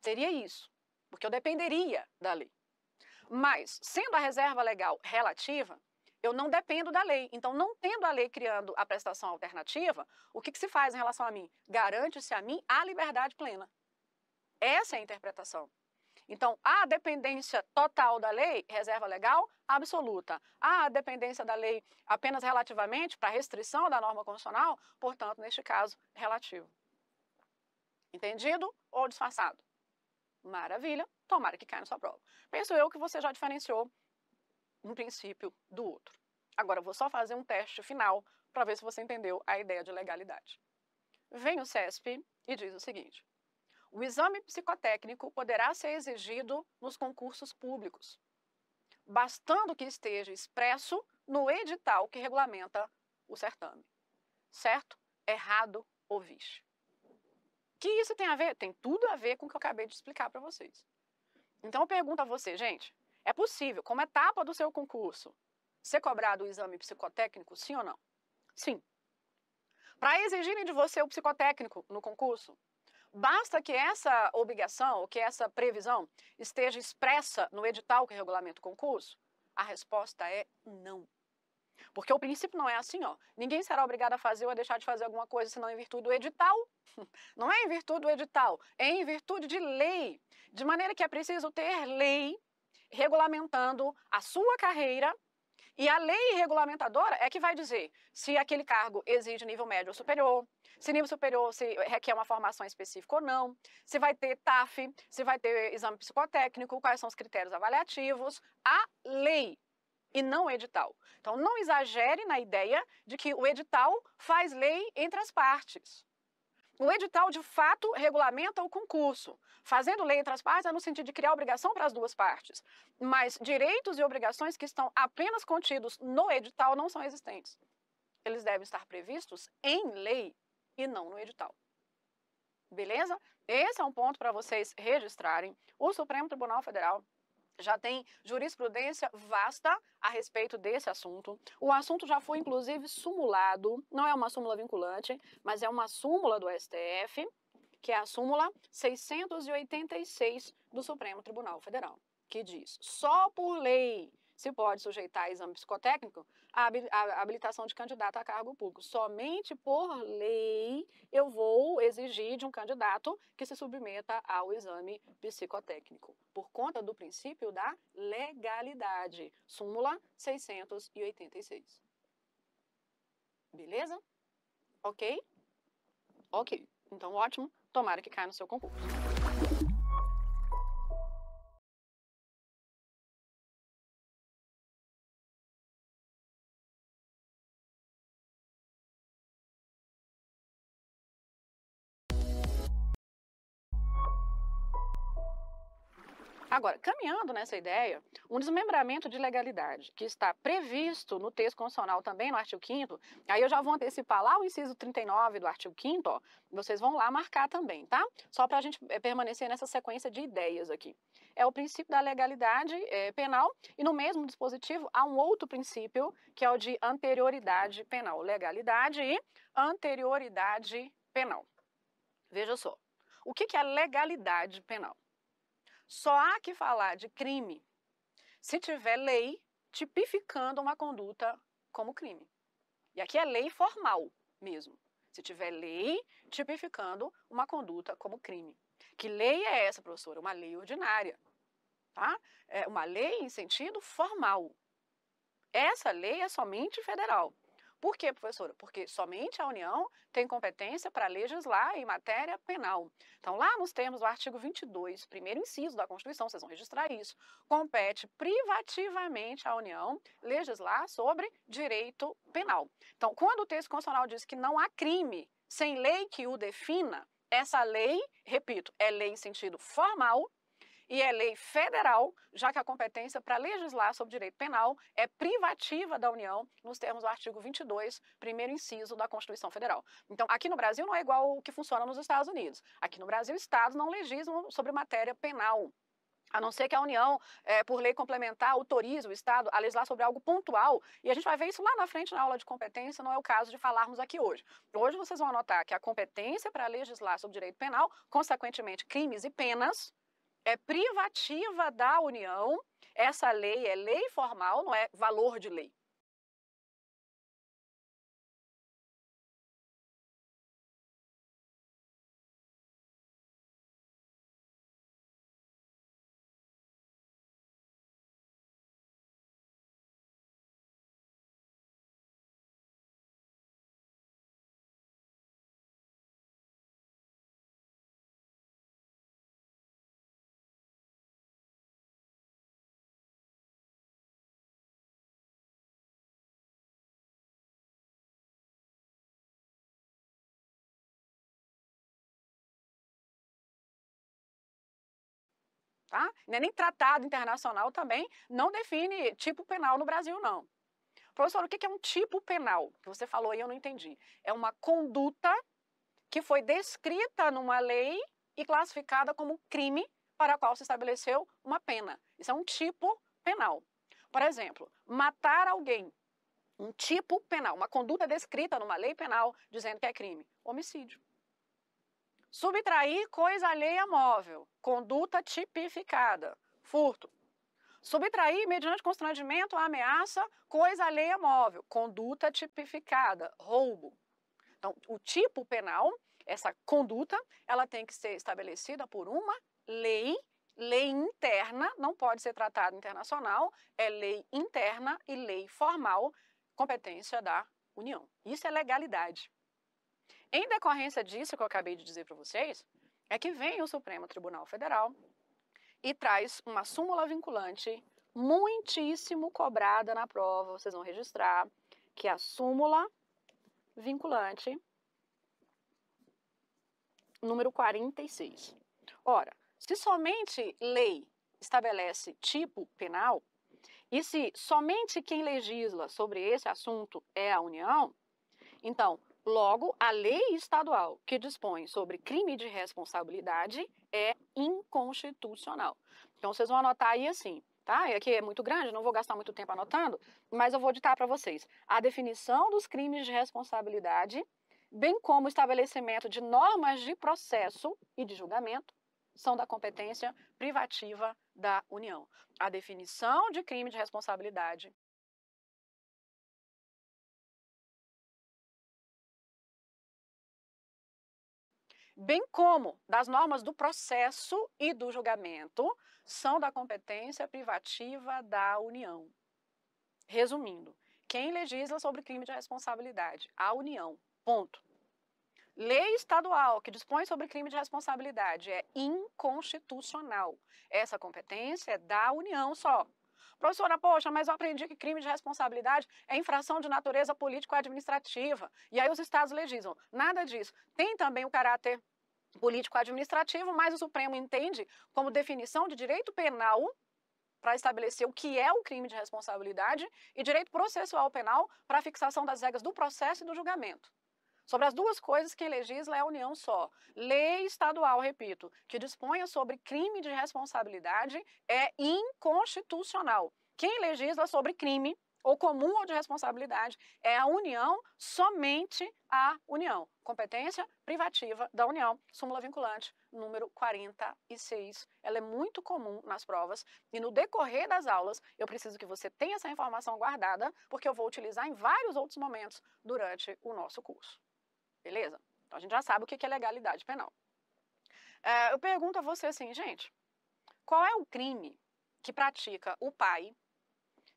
Seria isso, porque eu dependeria da lei. Mas, sendo a reserva legal relativa, eu não dependo da lei. Então, não tendo a lei criando a prestação alternativa, o que, que se faz em relação a mim? Garante-se a mim a liberdade plena. Essa é a interpretação então, a dependência total da lei, reserva legal absoluta. A dependência da lei apenas relativamente para restrição da norma constitucional, portanto, neste caso, relativo. Entendido ou disfarçado? Maravilha, tomara que caia na sua prova. Penso eu que você já diferenciou um princípio do outro. Agora, vou só fazer um teste final para ver se você entendeu a ideia de legalidade. Vem o CESP e diz o seguinte: o exame psicotécnico poderá ser exigido nos concursos públicos, bastando que esteja expresso no edital que regulamenta o certame. Certo, errado ou vixe. Que isso tem a ver? Tem tudo a ver com o que eu acabei de explicar para vocês. Então eu pergunto a você, gente, é possível, como etapa do seu concurso, ser cobrado o exame psicotécnico, sim ou não? Sim. Para exigirem de você o psicotécnico no concurso, Basta que essa obrigação, ou que essa previsão esteja expressa no edital que regulamenta o concurso? A resposta é não. Porque o princípio não é assim, ó. Ninguém será obrigado a fazer ou a deixar de fazer alguma coisa senão em virtude do edital. [laughs] Não é em virtude do edital, é em virtude de lei. De maneira que é preciso ter lei regulamentando a sua carreira e a lei regulamentadora é que vai dizer se aquele cargo exige nível médio ou superior, se nível superior se requer uma formação específica ou não, se vai ter TAF, se vai ter exame psicotécnico, quais são os critérios avaliativos. A lei e não o edital. Então, não exagere na ideia de que o edital faz lei entre as partes. O edital, de fato, regulamenta o concurso, fazendo lei entre as partes, é no sentido de criar obrigação para as duas partes. Mas direitos e obrigações que estão apenas contidos no edital não são existentes. Eles devem estar previstos em lei e não no edital. Beleza? Esse é um ponto para vocês registrarem. O Supremo Tribunal Federal já tem jurisprudência vasta a respeito desse assunto. O assunto já foi, inclusive, sumulado, não é uma súmula vinculante, mas é uma súmula do STF, que é a súmula 686 do Supremo Tribunal Federal, que diz: só por lei se pode sujeitar a exame psicotécnico a habilitação de candidato a cargo público. Somente por lei eu vou exigir de um candidato que se submeta ao exame psicotécnico, por conta do princípio da legalidade. Súmula 686. Beleza? Ok? Ok. Então, ótimo. Tomara que caia no seu concurso. Agora, caminhando nessa ideia, um desmembramento de legalidade que está previsto no texto constitucional também no artigo 5 aí eu já vou antecipar lá o inciso 39 do artigo 5 ó, vocês vão lá marcar também, tá? Só para a gente eh, permanecer nessa sequência de ideias aqui. É o princípio da legalidade é, penal e no mesmo dispositivo há um outro princípio que é o de anterioridade penal. Legalidade e anterioridade penal. Veja só, o que é legalidade penal? Só há que falar de crime se tiver lei tipificando uma conduta como crime. E aqui é lei formal mesmo. Se tiver lei tipificando uma conduta como crime. Que lei é essa, professora? Uma lei ordinária. Tá? É uma lei em sentido formal. Essa lei é somente federal. Por quê, professora? Porque somente a União tem competência para legislar em matéria penal. Então, lá nos termos do artigo 22, primeiro inciso da Constituição, vocês vão registrar isso, compete privativamente à União legislar sobre direito penal. Então, quando o texto constitucional diz que não há crime sem lei que o defina, essa lei, repito, é lei em sentido formal, e é lei federal, já que a competência para legislar sobre direito penal é privativa da União, nos termos do artigo 22, primeiro inciso da Constituição Federal. Então, aqui no Brasil não é igual o que funciona nos Estados Unidos. Aqui no Brasil, estados não legislam sobre matéria penal. A não ser que a União, é, por lei complementar, autorize o Estado a legislar sobre algo pontual. E a gente vai ver isso lá na frente na aula de competência, não é o caso de falarmos aqui hoje. Hoje vocês vão anotar que a competência para legislar sobre direito penal, consequentemente crimes e penas, é privativa da União. Essa lei é lei formal, não é valor de lei. tá? Né, nem tratado internacional também não define tipo penal no Brasil, não. Professor, o que é um tipo penal? Você falou e eu não entendi. É uma conduta que foi descrita numa lei e classificada como crime para a qual se estabeleceu uma pena. Isso é um tipo penal. Por exemplo, matar alguém. Um tipo penal, uma conduta descrita numa lei penal dizendo que é crime. Homicídio. Subtrair coisa alheia móvel, conduta tipificada, furto. Subtrair, mediante constrangimento, ameaça, coisa alheia móvel, conduta tipificada, roubo. Então, o tipo penal, essa conduta, ela tem que ser estabelecida por uma lei, lei interna, não pode ser tratado internacional, é lei interna e lei formal, competência da União. Isso é legalidade. Em decorrência disso que eu acabei de dizer para vocês, é que vem o Supremo Tribunal Federal e traz uma súmula vinculante muitíssimo cobrada na prova, vocês vão registrar, que é a súmula vinculante número 46. Ora, se somente lei estabelece tipo penal, e se somente quem legisla sobre esse assunto é a União, então Logo, a lei estadual que dispõe sobre crime de responsabilidade é inconstitucional. Então, vocês vão anotar aí assim, tá? E aqui é muito grande, não vou gastar muito tempo anotando, mas eu vou ditar para vocês a definição dos crimes de responsabilidade, bem como o estabelecimento de normas de processo e de julgamento, são da competência privativa da União. A definição de crime de responsabilidade, bem como das normas do processo e do julgamento, são da competência privativa da União. Resumindo, quem legisla sobre crime de responsabilidade? A União. Ponto. Lei estadual que dispõe sobre crime de responsabilidade é inconstitucional. Essa competência é da União só. Professora, poxa, mas eu aprendi que crime de responsabilidade é infração de natureza político-administrativa. E aí os estados legislam. Nada disso. Tem também o caráter político-administrativo, mas o Supremo entende como definição de direito penal para estabelecer o que é o crime de responsabilidade e direito processual penal para a fixação das regras do processo e do julgamento. Sobre as duas coisas, quem legisla é a União só. Lei estadual, repito, que disponha sobre crime de responsabilidade é inconstitucional. Quem legisla sobre crime ou comum ou de responsabilidade é a União, somente a União. Competência privativa da União, súmula vinculante número 46. Ela é muito comum nas provas e no decorrer das aulas eu preciso que você tenha essa informação guardada, porque eu vou utilizar em vários outros momentos durante o nosso curso. Beleza? Então a gente já sabe o que é legalidade penal. É, eu pergunto a você assim, gente, qual é o crime que pratica o pai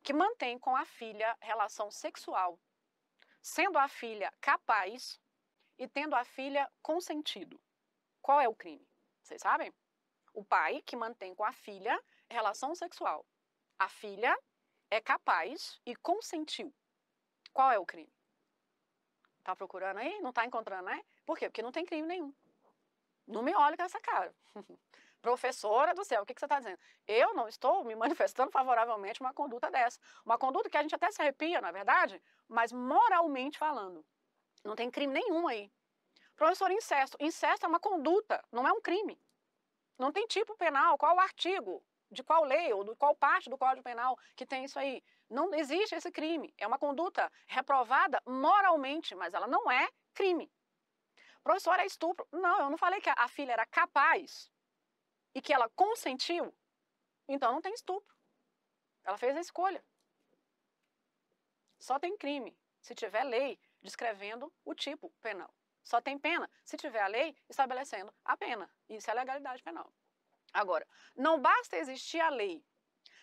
que mantém com a filha relação sexual, sendo a filha capaz e tendo a filha consentido? Qual é o crime? Vocês sabem? O pai que mantém com a filha relação sexual. A filha é capaz e consentiu. Qual é o crime? Tá procurando aí? Não tá encontrando, né? Por quê? Porque não tem crime nenhum. Não me olhe com essa cara. [laughs] Professora do céu, o que, que você está dizendo? Eu não estou me manifestando favoravelmente uma conduta dessa. Uma conduta que a gente até se arrepia, na é verdade, mas moralmente falando. Não tem crime nenhum aí. Professor, incesto. Incesto é uma conduta, não é um crime. Não tem tipo penal, qual o artigo, de qual lei ou de qual parte do Código Penal que tem isso aí. Não existe esse crime. É uma conduta reprovada moralmente, mas ela não é crime. Professor, é estupro. Não, eu não falei que a filha era capaz e que ela consentiu. Então não tem estupro. Ela fez a escolha. Só tem crime se tiver lei descrevendo o tipo penal. Só tem pena se tiver a lei estabelecendo a pena. Isso é legalidade penal. Agora, não basta existir a lei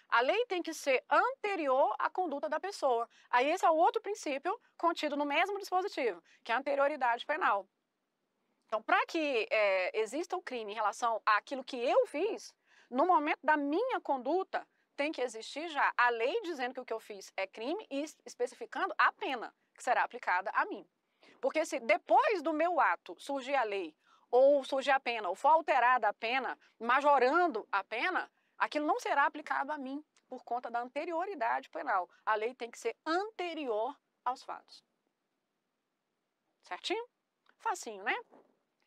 a lei tem que ser anterior à conduta da pessoa. Aí esse é o outro princípio contido no mesmo dispositivo, que é a anterioridade penal. Então, para que é, exista o um crime em relação àquilo que eu fiz, no momento da minha conduta, tem que existir já a lei dizendo que o que eu fiz é crime e especificando a pena que será aplicada a mim. Porque se depois do meu ato surgir a lei, ou surgir a pena, ou for alterada a pena, majorando a pena, aquilo não será aplicado a mim por conta da anterioridade penal. A lei tem que ser anterior aos fatos. Certinho? Facinho, né?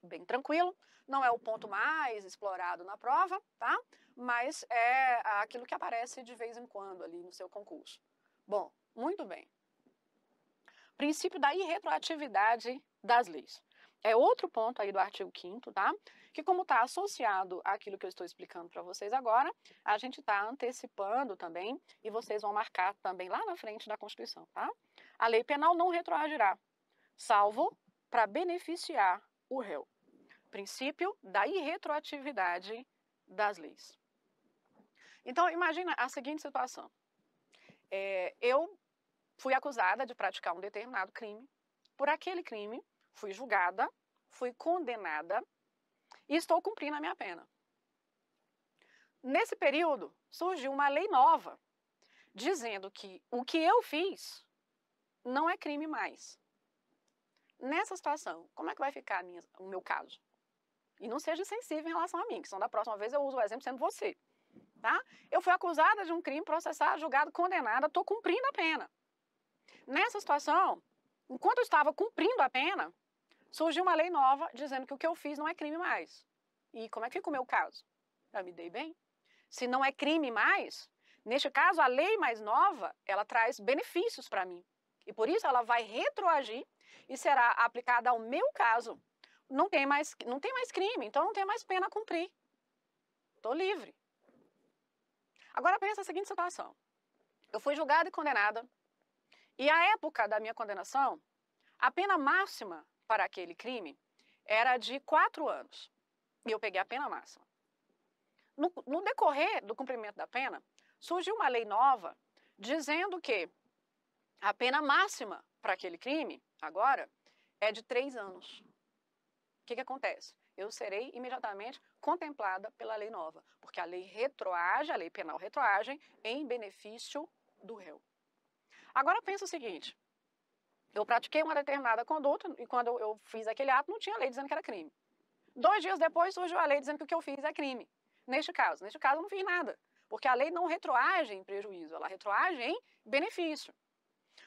Bem tranquilo. Não é o ponto mais explorado na prova, tá? Mas é aquilo que aparece de vez em quando ali no seu concurso. Bom, muito bem. Princípio da irretroatividade das leis é outro ponto aí do artigo 5 tá? Que como está associado àquilo que eu estou explicando para vocês agora, a gente está antecipando também e vocês vão marcar também lá na frente da Constituição, tá? A lei penal não retroagirá, salvo para beneficiar o réu. Princípio da irretroatividade das leis. Então, imagina a seguinte situação. É, eu fui acusada de praticar um determinado crime. Por aquele crime, fui julgada, fui condenada e estou cumprindo a minha pena. Nesse período, surgiu uma lei nova dizendo que o que eu fiz não é crime mais. Nessa situação, como é que vai ficar minha, o meu caso? E não seja insensível em relação a mim, que senão da próxima vez eu uso o exemplo sendo você. Tá? Eu fui acusada de um crime, processada, julgada, condenada, estou cumprindo a pena. Nessa situação, enquanto eu estava cumprindo a pena, surgiu uma lei nova dizendo que o que eu fiz não é crime mais. E como é que fica o meu caso? Eu me dei bem. Se não é crime mais, neste caso, a lei mais nova, ela traz benefícios para mim. E por isso ela vai retroagir e será aplicada ao meu caso. Não tem mais, não tem mais crime, então não tem mais pena a cumprir. Estou livre. Agora pensa a seguinte situação. Eu fui julgada e condenada. E à época da minha condenação, a pena máxima para aquele crime era de quatro anos. E eu peguei a pena máxima. No, no decorrer do cumprimento da pena, surgiu uma lei nova dizendo que a pena máxima para aquele crime, agora, é de três anos. O que, que acontece? Eu serei imediatamente contemplada pela lei nova, porque a lei retroage, a lei penal retroage, em benefício do réu. Agora pensa o seguinte: eu pratiquei uma determinada conduta e quando eu fiz aquele ato não tinha lei dizendo que era crime. Dois dias depois surgiu a lei dizendo que o que eu fiz é crime. Neste caso, neste caso eu não fiz nada, porque a lei não retroage em prejuízo, ela retroage em benefício.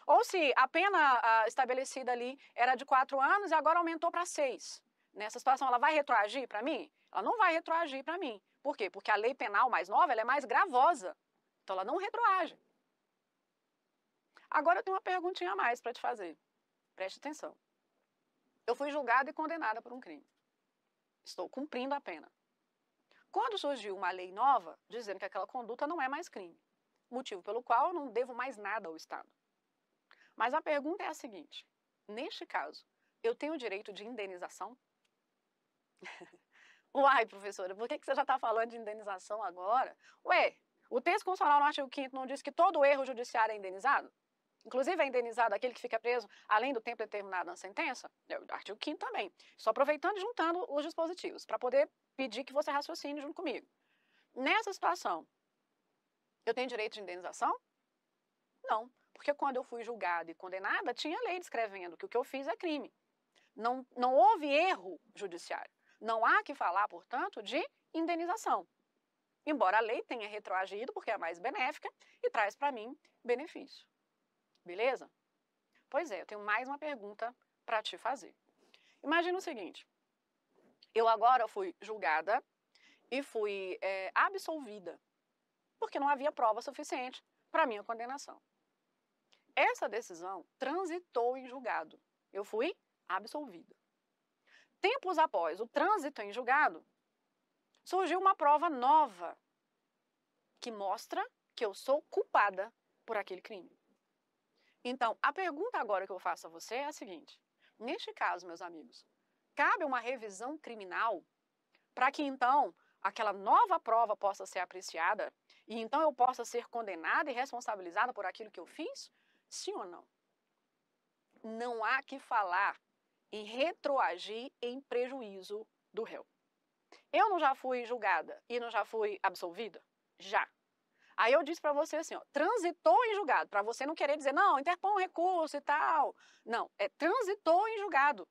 Ou se a pena ah, estabelecida ali era de quatro anos e agora aumentou para seis. Nessa situação, ela vai retroagir para mim? Ela não vai retroagir para mim. Por quê? Porque a lei penal mais nova é mais gravosa. Então, ela não retroage. Agora eu tenho uma perguntinha a mais para te fazer. Preste atenção. Eu fui julgada e condenada por um crime. Estou cumprindo a pena. Quando surgiu uma lei nova dizendo que aquela conduta não é mais crime, motivo pelo qual eu não devo mais nada ao Estado. Mas a pergunta é a seguinte: neste caso, eu tenho direito de indenização? [laughs] Uai, professora, por que, que você já está falando de indenização agora? Ué, o texto constitucional no artigo 5 não diz que todo erro judiciário é indenizado? Inclusive, é indenizado aquele que fica preso além do tempo determinado na sentença? É artigo 5 também. Só aproveitando e juntando os dispositivos, para poder pedir que você raciocine junto comigo. Nessa situação, eu tenho direito de indenização? Não, porque quando eu fui julgada e condenada, tinha lei descrevendo que o que eu fiz é crime. Não, não houve erro judiciário. Não há que falar, portanto, de indenização. Embora a lei tenha retroagido, porque é mais benéfica, e traz para mim benefício. Beleza? Pois é, eu tenho mais uma pergunta para te fazer. Imagina o seguinte: eu agora fui julgada e fui é, absolvida, porque não havia prova suficiente para minha condenação. Essa decisão transitou em julgado. Eu fui absolvida. Tempos após o trânsito em julgado, surgiu uma prova nova que mostra que eu sou culpada por aquele crime. Então, a pergunta agora que eu faço a você é a seguinte: neste caso, meus amigos, cabe uma revisão criminal para que então aquela nova prova possa ser apreciada e então eu possa ser condenada e responsabilizada por aquilo que eu fiz? Sim ou não? Não há que falar em retroagir em prejuízo do réu. Eu não já fui julgada e não já fui absolvida? Já. Aí eu disse para você assim, ó, transitou em julgado, para você não querer dizer, não, interpõe é um recurso e tal. Não, é transitou em julgado.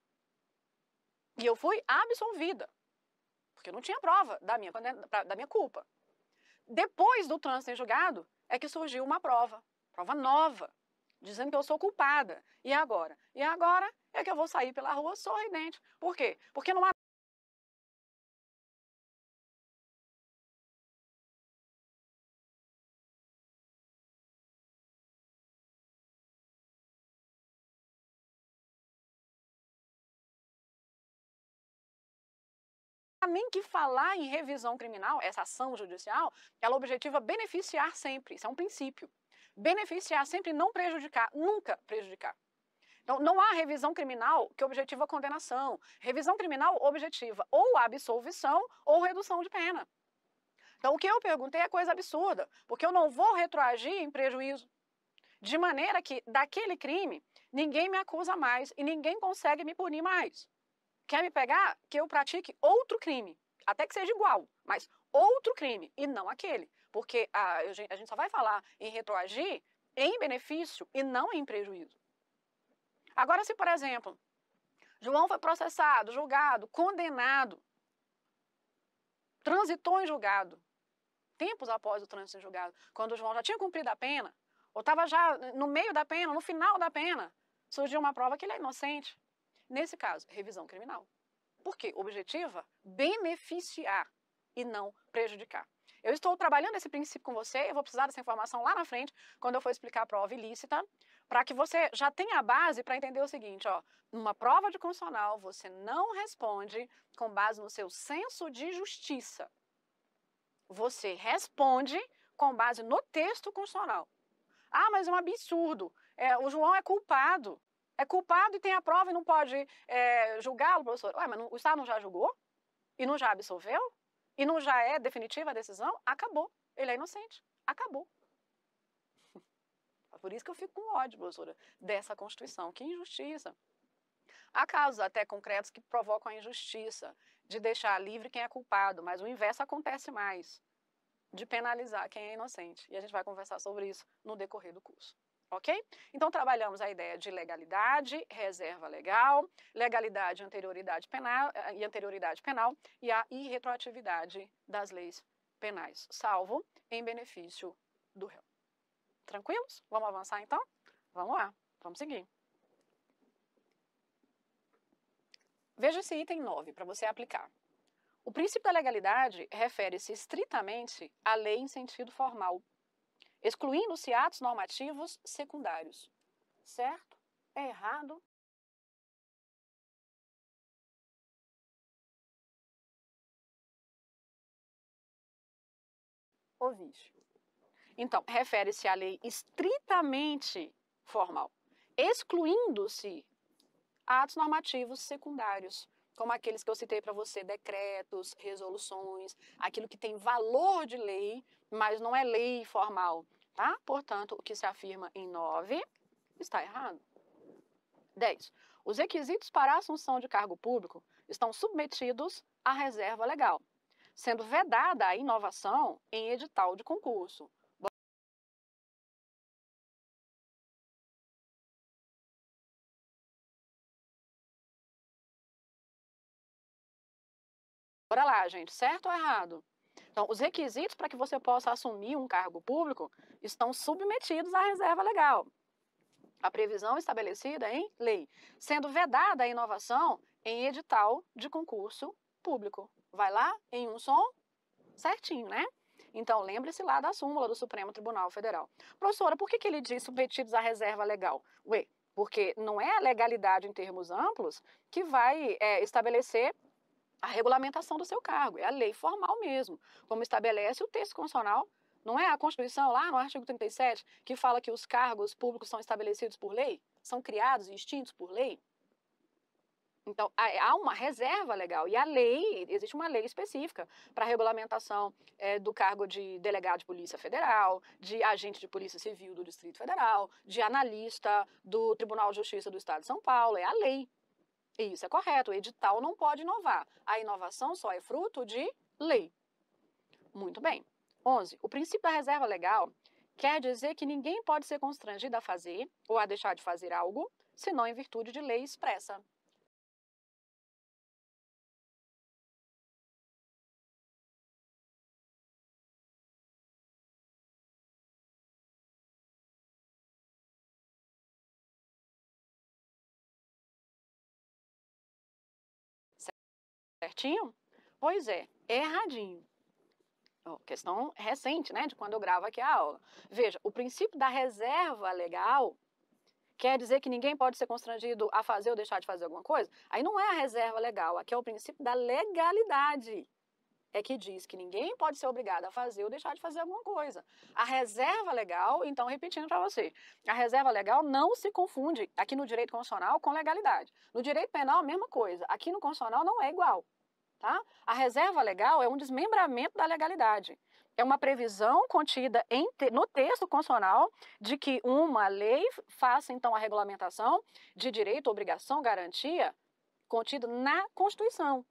E eu fui absolvida, porque eu não tinha prova da minha, né, da minha culpa. Depois do trânsito em julgado, é que surgiu uma prova, prova nova, dizendo que eu sou culpada. E agora? E agora é que eu vou sair pela rua sorridente. Por quê? Porque não há nem que falar em revisão criminal, essa ação judicial, ela objetiva beneficiar sempre, isso é um princípio. Beneficiar sempre, não prejudicar, nunca prejudicar. Então, não há revisão criminal que objetiva condenação. Revisão criminal objetiva ou absolvição ou redução de pena. Então, o que eu perguntei é coisa absurda, porque eu não vou retroagir em prejuízo. De maneira que, daquele crime, ninguém me acusa mais e ninguém consegue me punir mais quer me pegar, que eu pratique outro crime, até que seja igual, mas outro crime e não aquele. Porque a, a gente só vai falar em retroagir em benefício e não em prejuízo. Agora, se, por exemplo, João foi processado, julgado, condenado, transitou em julgado, tempos após o trânsito em julgado, quando João já tinha cumprido a pena, ou estava já no meio da pena, no final da pena, surgiu uma prova que ele é inocente. Nesse caso, revisão criminal. Por quê? Objetiva beneficiar e não prejudicar. Eu estou trabalhando esse princípio com você, eu vou precisar dessa informação lá na frente, quando eu for explicar a prova ilícita, para que você já tenha a base para entender o seguinte, ó, numa prova de constitucional, você não responde com base no seu senso de justiça. Você responde com base no texto constitucional. Ah, mas é um absurdo. É, o João é culpado é culpado e tem a prova e não pode é, eh, julgá-lo, professor. Ué, mas não, o Estado não já julgou? E não já absolveu? E não já é definitiva a decisão? Acabou. Ele é inocente. Acabou. É [laughs] por isso que eu fico com ódio, professora, dessa Constituição. Que injustiça. Há casos até concretos que provocam a injustiça de deixar livre quem é culpado, mas o inverso acontece mais, de penalizar quem é inocente. E a gente vai conversar sobre isso no decorrer do curso ok? Então trabalhamos a ideia de legalidade, reserva legal, legalidade, anterioridade penal eh, e anterioridade penal e a irretroatividade das leis penais, salvo em benefício do réu. Tranquilos? Vamos avançar então? Vamos lá, vamos seguir. Veja esse item 9 para você aplicar. O princípio da legalidade refere-se estritamente à lei em sentido formal, excluindo-se atos normativos secundários. Certo? É errado? Ouvinte. Então, refere-se à lei estritamente formal, excluindo-se atos normativos secundários, como aqueles que eu citei para você, decretos, resoluções, aquilo que tem valor de lei, mas não é lei formal, tá? Portanto, o que se afirma em 9 está errado. 10. Os requisitos para a assunção de cargo público estão submetidos à reserva legal, sendo vedada a inovação em edital de concurso. Bora lá, gente, certo ou errado? Então, os requisitos para que você possa assumir um cargo público estão submetidos à reserva legal. A previsão estabelecida em lei, sendo vedada a inovação em edital de concurso público. Vai lá em um som certinho, né? Então, lembre-se lá da súmula do Supremo Tribunal Federal. Professora, por que, que ele diz submetidos à reserva legal? Ué, porque não é a legalidade em termos amplos que vai é, estabelecer a regulamentação do seu cargo, é a lei formal mesmo, como estabelece o texto constitucional não é a Constituição, lá no artigo 37, que fala que os cargos públicos são estabelecidos por lei? São criados e extintos por lei? Então, é, há uma reserva legal e a lei, existe uma lei específica para a regulamentação é, do cargo de delegado de Polícia Federal, de agente de Polícia Civil do Distrito Federal, de analista do Tribunal de Justiça do Estado de São Paulo, é a lei. E Isso é correto. O edital não pode inovar. A inovação só é fruto de lei. Muito bem. 11. O princípio da reserva legal quer dizer que ninguém pode ser constrangido a fazer ou a deixar de fazer algo, senão em virtude de lei expressa. Certinho? Pois é, erradinho. Oh, questão recente, né, de quando eu gravo aqui a aula. Veja, o princípio da reserva legal quer dizer que ninguém pode ser constrangido a fazer ou deixar de fazer alguma coisa? Aí não é a reserva legal, aqui é o princípio da legalidade é que diz que ninguém pode ser obrigado a fazer ou deixar de fazer alguma coisa. A reserva legal, então repetindo para você, a reserva legal não se confunde aqui no direito constitucional com legalidade. No direito penal, a mesma coisa. Aqui no constitucional não é igual. Tá? A reserva legal é um desmembramento da legalidade. É uma previsão contida te, no texto constitucional de que uma lei faça, então, a regulamentação de direito, obrigação, garantia contida na Constituição.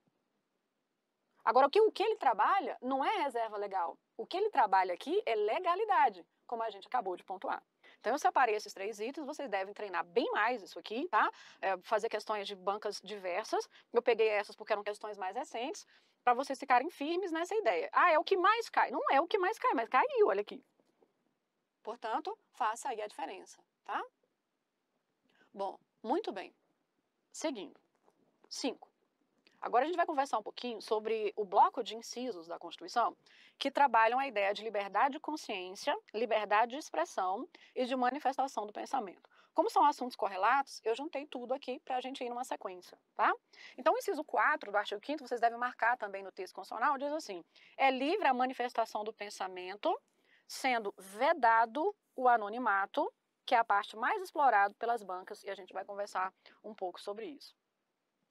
Agora, o que, o que ele trabalha não é reserva legal. O que ele trabalha aqui é legalidade, como a gente acabou de pontuar. Então, eu separei esses três itens, vocês devem treinar bem mais isso aqui, tá? É, fazer questões de bancas diversas. Eu peguei essas porque eram questões mais recentes, para vocês ficarem firmes nessa ideia. Ah, é o que mais cai. Não é o que mais cai, mas caiu, olha aqui. Portanto, faça aí a diferença, tá? Bom, muito bem. Seguindo. Cinco. Agora a gente vai conversar um pouquinho sobre o bloco de incisos da Constituição que trabalham a ideia de liberdade de consciência, liberdade de expressão e de manifestação do pensamento. Como são assuntos correlatos, eu juntei tudo aqui para a gente ir numa sequência, tá? Então, o inciso 4 do artigo 5 vocês devem marcar também no texto constitucional, diz assim: é livre a manifestação do pensamento, sendo vedado o anonimato, que é a parte mais explorada pelas bancas, e a gente vai conversar um pouco sobre isso.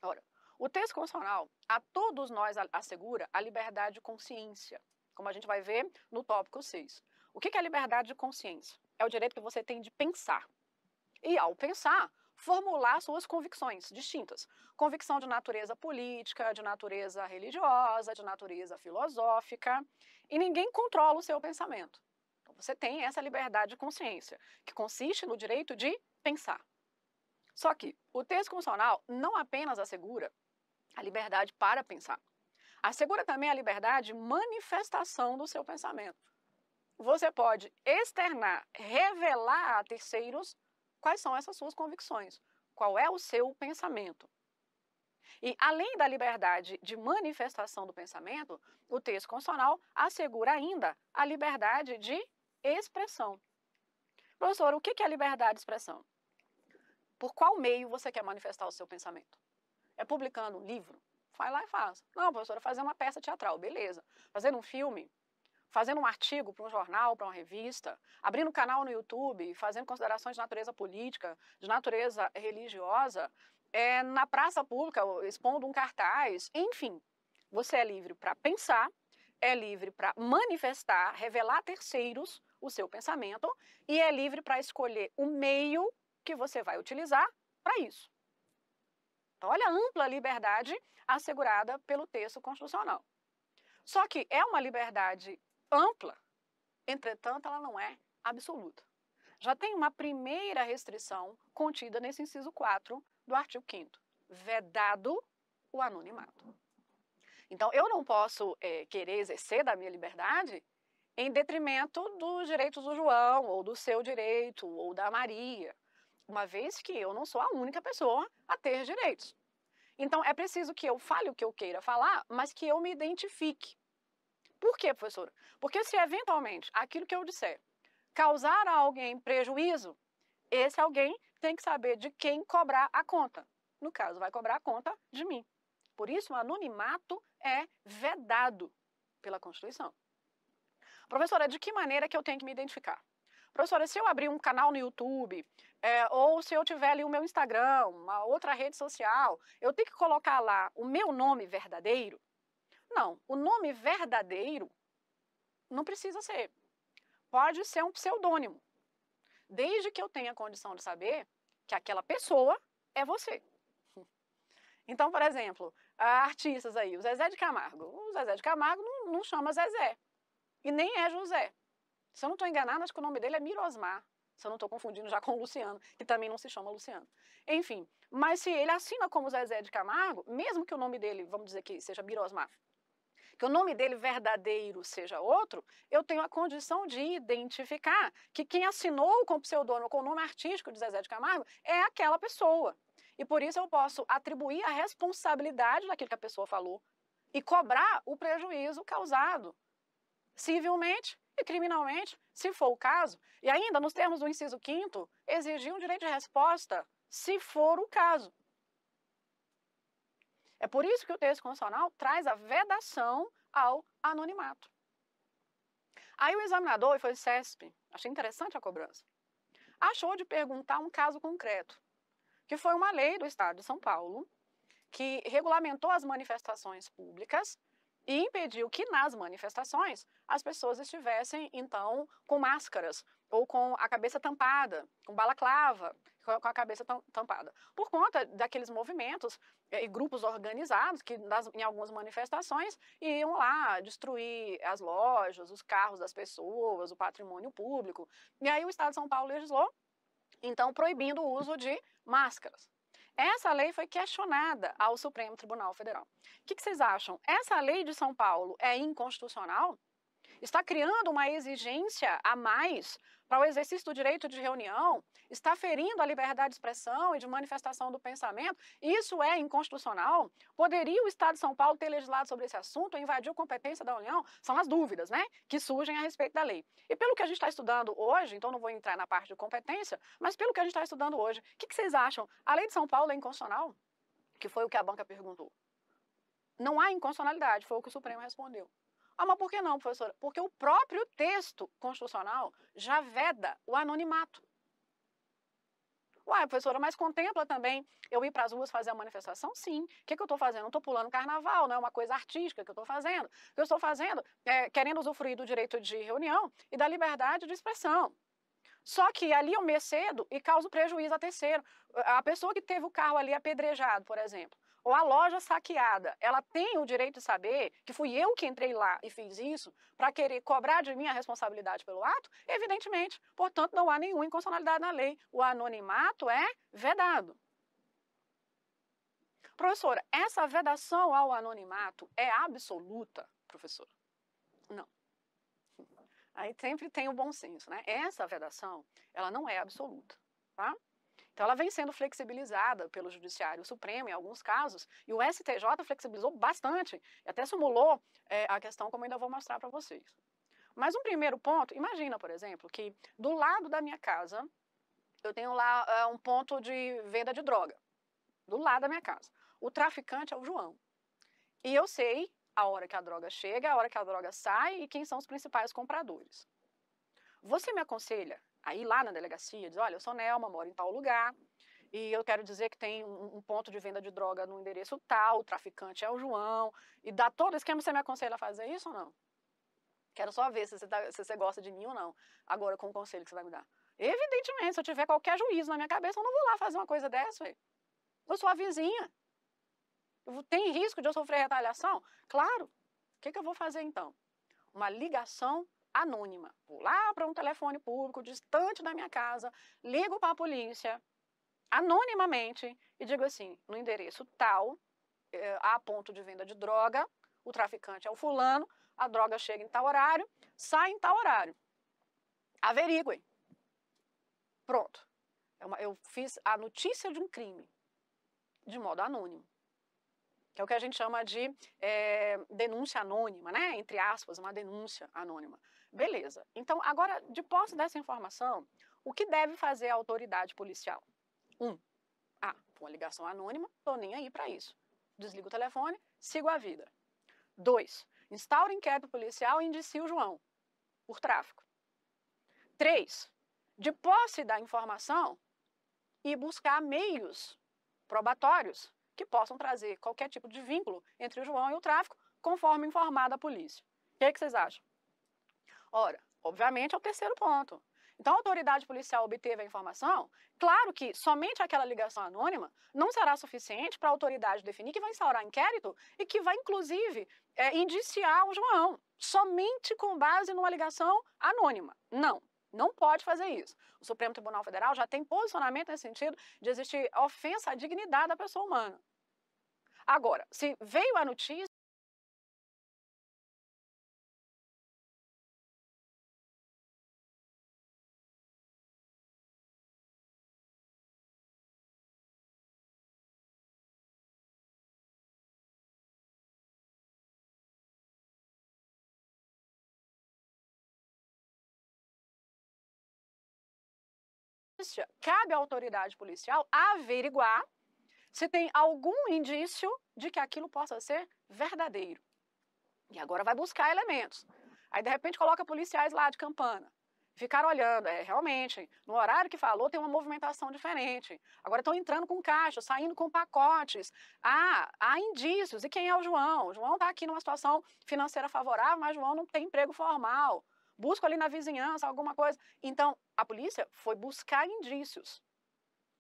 Ora, o texto constitucional a todos nós assegura a liberdade de consciência, como a gente vai ver no tópico 6. O que é liberdade de consciência? É o direito que você tem de pensar. E ao pensar, formular suas convicções distintas. Convicção de natureza política, de natureza religiosa, de natureza filosófica. E ninguém controla o seu pensamento. Então você tem essa liberdade de consciência, que consiste no direito de pensar. Só que o texto constitucional não apenas assegura a liberdade para pensar. Assegura também a liberdade de manifestação do seu pensamento. Você pode externar, revelar a terceiros quais são essas suas convicções, qual é o seu pensamento. E além da liberdade de manifestação do pensamento, o texto constitucional assegura ainda a liberdade de expressão. Professor, o que é liberdade de expressão? Por qual meio você quer manifestar o seu pensamento? É publicando um livro? Vai lá e faz. Não, professora, fazendo uma peça teatral, beleza. Fazendo um filme, fazendo um artigo para um jornal, para uma revista, abrindo um canal no YouTube, fazendo considerações de natureza política, de natureza religiosa, é, na praça pública, expondo um cartaz, enfim. Você é livre para pensar, é livre para manifestar, revelar a terceiros o seu pensamento e é livre para escolher o meio que você vai utilizar para isso. Olha a ampla liberdade assegurada pelo texto constitucional. Só que é uma liberdade ampla, entretanto, ela não é absoluta. Já tem uma primeira restrição contida nesse inciso 4 do artigo 5 vedado o anonimato. Então, eu não posso é, querer exercer da minha liberdade em detrimento dos direitos do João, ou do seu direito, ou da Maria uma vez que eu não sou a única pessoa a ter direitos. Então é preciso que eu fale o que eu queira falar, mas que eu me identifique. Por quê, professora? Porque se eventualmente aquilo que eu disser causar a alguém prejuízo, esse alguém tem que saber de quem cobrar a conta. No caso, vai cobrar a conta de mim. Por isso, o anonimato é vedado pela Constituição. Professora, de que maneira que eu tenho que me identificar? professora, se eu abrir um canal no YouTube, é, ou se eu tiver ali o meu Instagram, uma outra rede social, eu tenho que colocar lá o meu nome verdadeiro? Não, o nome verdadeiro não precisa ser. Pode ser um pseudônimo, desde que eu tenha condição de saber que aquela pessoa é você. [laughs] Então, por exemplo, artistas aí, o Zezé de Camargo. O Zezé de Camargo não, não chama Zezé e nem é José. Se eu não estou enganada, acho que o nome dele é Mirosmar. Se eu não estou confundindo já [laughs] com o Luciano, que também não se chama Luciano. Enfim, mas se ele assina como Zezé de Camargo, mesmo que o nome dele, vamos dizer que seja Mirosmar, que o nome dele verdadeiro seja outro, eu tenho a condição de identificar que quem assinou com o pseudônimo, com o nome artístico de Zezé de Camargo, é aquela pessoa. E por isso eu posso atribuir a responsabilidade daquilo que a pessoa falou e cobrar o prejuízo causado civilmente e criminalmente, se for o caso, e ainda nos termos do inciso 5 exigir um direito de resposta, se for o caso. É por isso que o texto constitucional traz a vedação ao anonimato. Aí o examinador, e foi o CESP, achei interessante a cobrança, achou de perguntar um caso concreto, que foi uma lei do Estado de São Paulo que regulamentou as manifestações públicas e impediu que nas manifestações as pessoas estivessem, então, com máscaras ou com a cabeça tampada, com balaclava, com a cabeça tampada. Por conta daqueles movimentos eh, e grupos organizados que nas, em algumas manifestações iam lá destruir as lojas, os carros das pessoas, o patrimônio público. E aí o Estado de São Paulo legislou, então, proibindo o uso de máscaras. Essa lei foi questionada ao Supremo Tribunal Federal. O que, que vocês acham? Essa lei de São Paulo é inconstitucional? Está criando uma exigência a mais para o exercício do direito de reunião, está ferindo a liberdade de expressão e de manifestação do pensamento, isso é inconstitucional? Poderia o Estado de São Paulo ter legislado sobre esse assunto, invadiu competência da União? São as dúvidas né, que surgem a respeito da lei. E pelo que a gente está estudando hoje, então não vou entrar na parte de competência, mas pelo que a gente está estudando hoje, o que, que vocês acham? A lei de São Paulo é inconstitucional? Que foi o que a banca perguntou. Não há inconstitucionalidade, foi o que o Supremo respondeu. Ah, mas por que não, professora? Porque o próprio texto constitucional já veda o anonimato. Uai, professora, mas contempla também eu ir para as ruas fazer a manifestação? Sim. O que, que eu estou fazendo? Não estou pulando carnaval, não é uma coisa artística que eu estou fazendo. O que eu estou fazendo é querendo usufruir do direito de reunião e da liberdade de expressão. Só que ali eu me cedo e causo prejuízo a terceiro. A pessoa que teve o carro ali apedrejado, por exemplo ou a loja saqueada, ela tem o direito de saber que fui eu que entrei lá e fiz isso para querer cobrar de mim a responsabilidade pelo ato? Evidentemente. Portanto, não há nenhuma inconstitucionalidade na lei. O anonimato é vedado. Professora, essa vedação ao anonimato é absoluta, professora? Não. Aí sempre tem o bom senso, né? Essa vedação, ela não é absoluta, tá? Então ela vem sendo flexibilizada pelo Judiciário Supremo em alguns casos, e o STJ flexibilizou bastante, e até simulou é, a questão, como ainda vou mostrar para vocês. Mas um primeiro ponto, imagina, por exemplo, que do lado da minha casa, eu tenho lá é, um ponto de venda de droga, do lado da minha casa. O traficante é o João. E eu sei a hora que a droga chega, a hora que a droga sai e quem são os principais compradores. Você me aconselha Aí lá na delegacia diz, olha, eu sou Nelma, moro em tal lugar, e eu quero dizer que tem um, um ponto de venda de droga no endereço tal, o traficante é o João, e dá todo o esquema, você me aconselha a fazer isso ou não? Quero só ver se você, tá, se você gosta de mim ou não, agora com o conselho que você vai me dar. Evidentemente, se eu tiver qualquer juízo na minha cabeça, eu não vou lá fazer uma coisa dessa, ué. Eu sou a vizinha. Tem risco de eu sofrer retaliação? Claro. O que, que eu vou fazer então? Uma ligação anônima. Vou lá para um telefone público distante da minha casa, ligo para a polícia anonimamente e digo assim: no endereço tal, é, eh, há ponto de venda de droga, o traficante é o fulano, a droga chega em tal horário, sai em tal horário. Averiguem. Pronto. É eu fiz a notícia de um crime, de modo anônimo que é o que a gente chama de é, denúncia anônima, né? Entre aspas, uma denúncia anônima. Beleza. Então, agora, de posse dessa informação, o que deve fazer a autoridade policial? Um, ah, uma ligação anônima, tô nem aí para isso. Desligo o telefone, sigo a vida. Dois, instaura inquérito policial e indicia o João por tráfico. Três, de posse da informação e buscar meios probatórios que possam trazer qualquer tipo de vínculo entre o João e o tráfico, conforme informada a polícia. O que, é que vocês acham? Ora, obviamente é o terceiro ponto. Então, a autoridade policial obteve a informação, claro que somente aquela ligação anônima não será suficiente para a autoridade definir que vai instaurar inquérito e que vai, inclusive, é, indiciar o João, somente com base numa ligação anônima. Não. Não pode fazer isso. O Supremo Tribunal Federal já tem posicionamento nesse sentido de existir ofensa à dignidade da pessoa humana. Agora, se veio a notícia. polícia, cabe à autoridade policial averiguar se tem algum indício de que aquilo possa ser verdadeiro. E agora vai buscar elementos. Aí, de repente, coloca policiais lá de campana. Ficaram olhando, é, realmente, no horário que falou tem uma movimentação diferente. Agora estão entrando com caixa, saindo com pacotes. Ah, há indícios. E quem é o João? O João está aqui numa situação financeira favorável, mas João não tem emprego formal. Busco ali na vizinhança alguma coisa. Então, a polícia foi buscar indícios.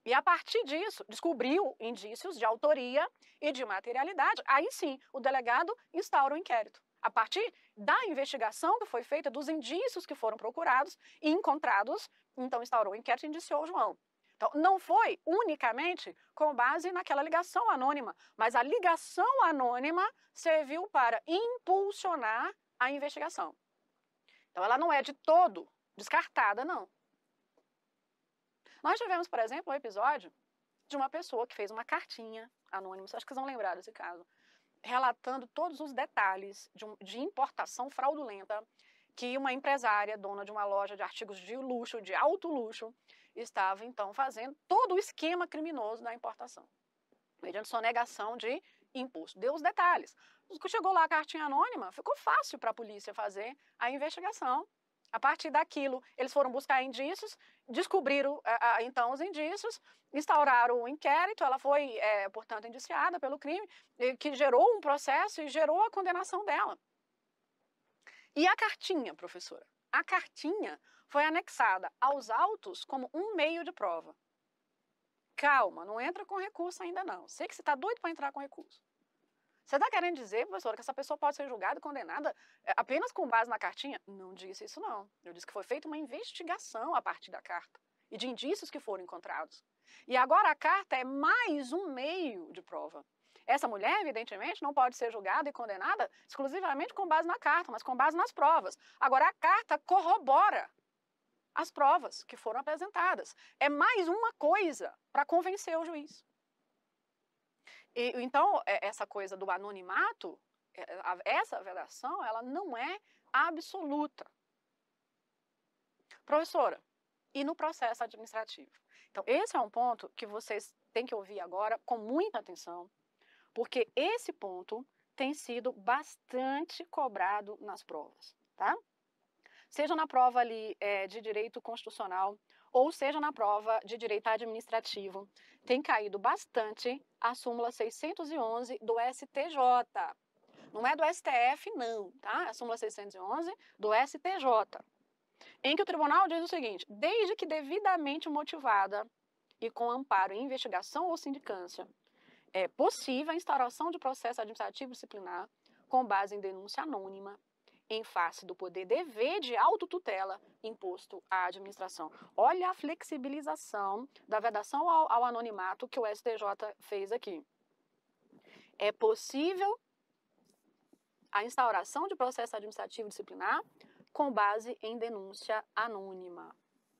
E a partir disso, descobriu indícios de autoria e de materialidade. Aí sim, o delegado instaura o um inquérito. A partir da investigação que foi feita, dos indícios que foram procurados e encontrados, então instaurou o um inquérito e indiciou o João. Então, não foi unicamente com base naquela ligação anônima, mas a ligação anônima serviu para impulsionar a investigação. Então, ela não é de todo descartada, não. Nós tivemos, por exemplo, um episódio de uma pessoa que fez uma cartinha anônima, acho que vocês vão lembrar desse caso, relatando todos os detalhes de, um, de importação fraudulenta que uma empresária, dona de uma loja de artigos de luxo, de alto luxo, estava então fazendo todo o esquema criminoso da importação, mediante sonegação de imposto. Deu os detalhes. Chegou lá a cartinha anônima, ficou fácil para a polícia fazer a investigação a partir daquilo, eles foram buscar indícios, descobriram eh, ah, então os indícios, instauraram um inquérito, ela foi, é, portanto, indiciada pelo crime, que gerou um processo e gerou a condenação dela. E a cartinha, professora? A cartinha foi anexada aos autos como um meio de prova. Calma, não entra com recurso ainda não. Sei que você está doido para entrar com recurso. Você está querendo dizer, professora, que essa pessoa pode ser julgada, condenada eh, apenas com base na cartinha? Não disse isso, não. Eu disse que foi feita uma investigação a partir da carta e de indícios que foram encontrados. E agora a carta é mais um meio de prova. Essa mulher, evidentemente, não pode ser julgada e condenada exclusivamente com base na carta, mas com base nas provas. Agora, a carta corrobora as provas que foram apresentadas. É mais uma coisa para convencer o juiz. E, então, é, essa coisa do anonimato, é, essa vedação, ela não é absoluta. Professora, e no processo administrativo? Então, esse é um ponto que vocês têm que ouvir agora com muita atenção, porque esse ponto tem sido bastante cobrado nas provas, tá? Seja na prova ali é, de direito constitucional, ou seja na prova de direito administrativo, tem caído bastante a súmula 611 do STJ. Não é do STF, não, tá? É a súmula 611 do STJ, em que o tribunal diz o seguinte: desde que devidamente motivada e com amparo em investigação ou sindicância, é possível a instauração de processo administrativo disciplinar com base em denúncia anônima em face do poder dever de autotutela imposto à administração. Olha a flexibilização da vedação ao, ao anonimato que o STJ fez aqui. É possível a instauração de processo administrativo disciplinar com base em denúncia anônima.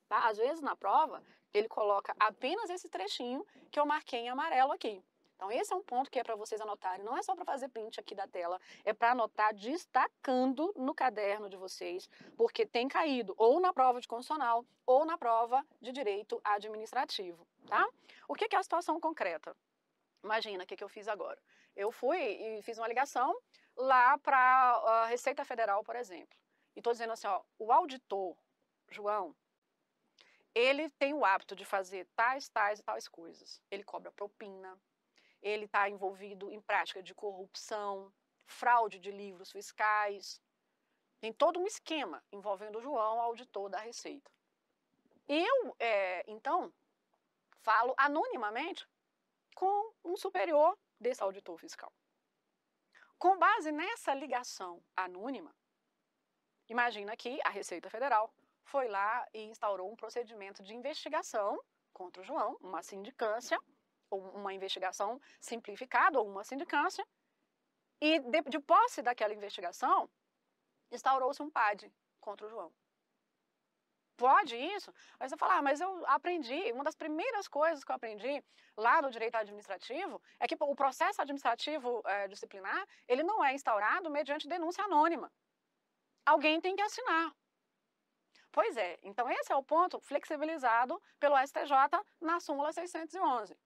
Tá? Às vezes, na prova, ele coloca apenas esse trechinho que eu marquei em amarelo aqui. Então, esse é um ponto que é para vocês anotarem. Não é só para fazer print aqui da tela, é para anotar destacando no caderno de vocês, porque tem caído ou na prova de constitucional ou na prova de direito administrativo, tá? O que é a situação concreta? Imagina o que, que eu fiz agora. Eu fui e fiz uma ligação lá para a ah, Receita Federal, por exemplo. E estou dizendo assim, ó, o auditor, João, ele tem o hábito de fazer tais, tais e tais coisas. Ele cobra propina, ele está envolvido em prática de corrupção, fraude de livros fiscais. Tem todo um esquema envolvendo o João, auditor da Receita. Eu, é, então, falo anonimamente com um superior desse auditor fiscal. Com base nessa ligação anônima, imagina que a Receita Federal foi lá e instaurou um procedimento de investigação contra o João, uma sindicância, uma investigação simplificada, ou uma sindicância, e de, de posse daquela investigação, instaurou-se um PAD contra o João. Pode isso? Aí você fala, ah, mas eu aprendi, uma das primeiras coisas que eu aprendi lá no direito administrativo é que o processo administrativo é, disciplinar, ele não é instaurado mediante denúncia anônima. Alguém tem que assinar. Pois é, então esse é o ponto flexibilizado pelo STJ na súmula 611.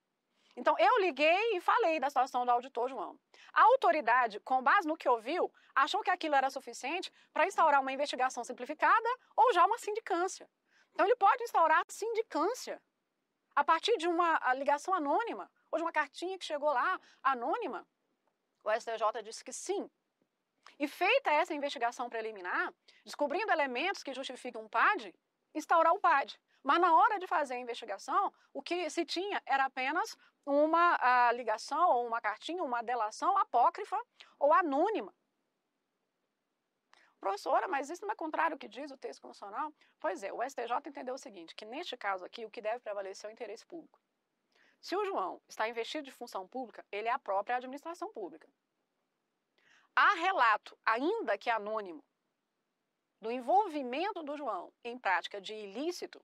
Então, eu liguei e falei da situação do auditor João. A autoridade, com base no que ouviu, achou que aquilo era suficiente para instaurar uma investigação simplificada ou já uma sindicância. Então, ele pode instaurar sindicância a partir de uma ligação anônima ou de uma cartinha que chegou lá anônima. O STJ disse que sim. E feita essa investigação preliminar, descobrindo elementos que justificam o PAD, instaurar o PAD. Mas na hora de fazer a investigação, o que se tinha era apenas uma ligação ou uma cartinha, uma delação apócrifa ou anônima. Professora, mas isso não é contrário ao que diz o texto constitucional? Pois é, o STJ entendeu o seguinte, que neste caso aqui o que deve prevalecer é o interesse público. Se o João está investido de função pública, ele é a própria administração pública. Há relato, ainda que anônimo, do envolvimento do João em prática de ilícito,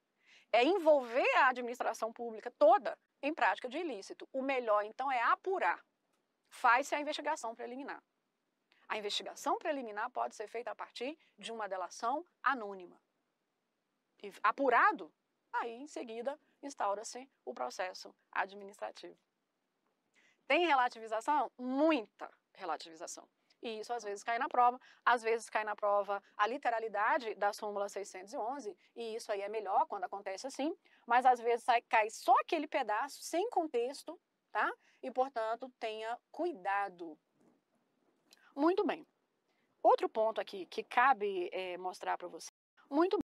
é envolver a administração pública toda em prática de ilícito. O melhor, então, é apurar. Faz-se a investigação preliminar. A investigação preliminar pode ser feita a partir de uma delação anônima. E apurado, aí em seguida instaura-se o processo administrativo. Tem relativização? Muita relativização. E isso às vezes cai na prova, às vezes cai na prova a literalidade da súmula 611, e isso aí é melhor quando acontece assim, mas às vezes cai só aquele pedaço, sem contexto, tá? E portanto, tenha cuidado. Muito bem. Outro ponto aqui que cabe é, mostrar para você. Muito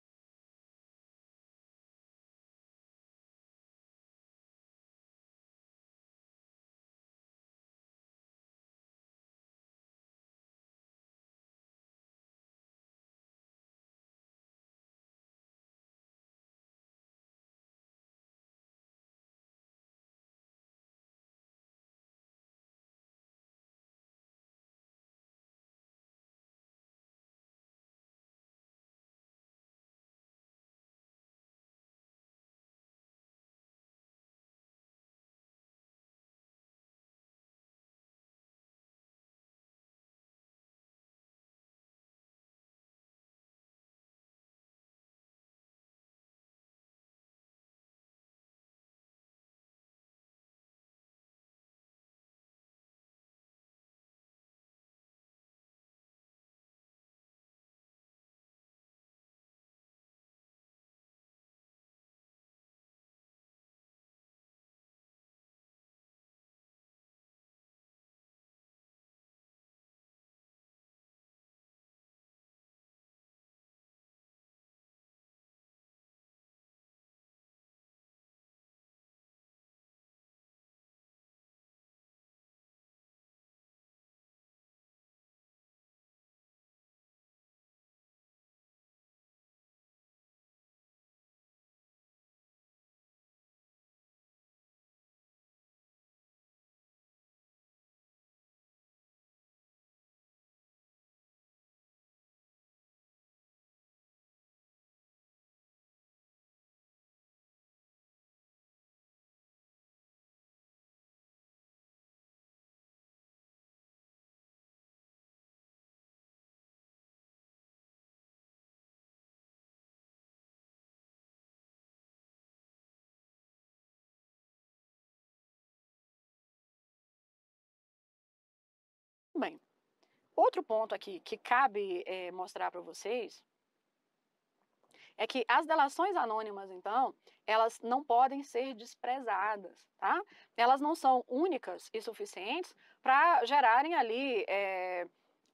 Outro ponto aqui que cabe é, mostrar para vocês é que as delações anônimas, então, elas não podem ser desprezadas, tá? Elas não são únicas e suficientes para gerarem ali é,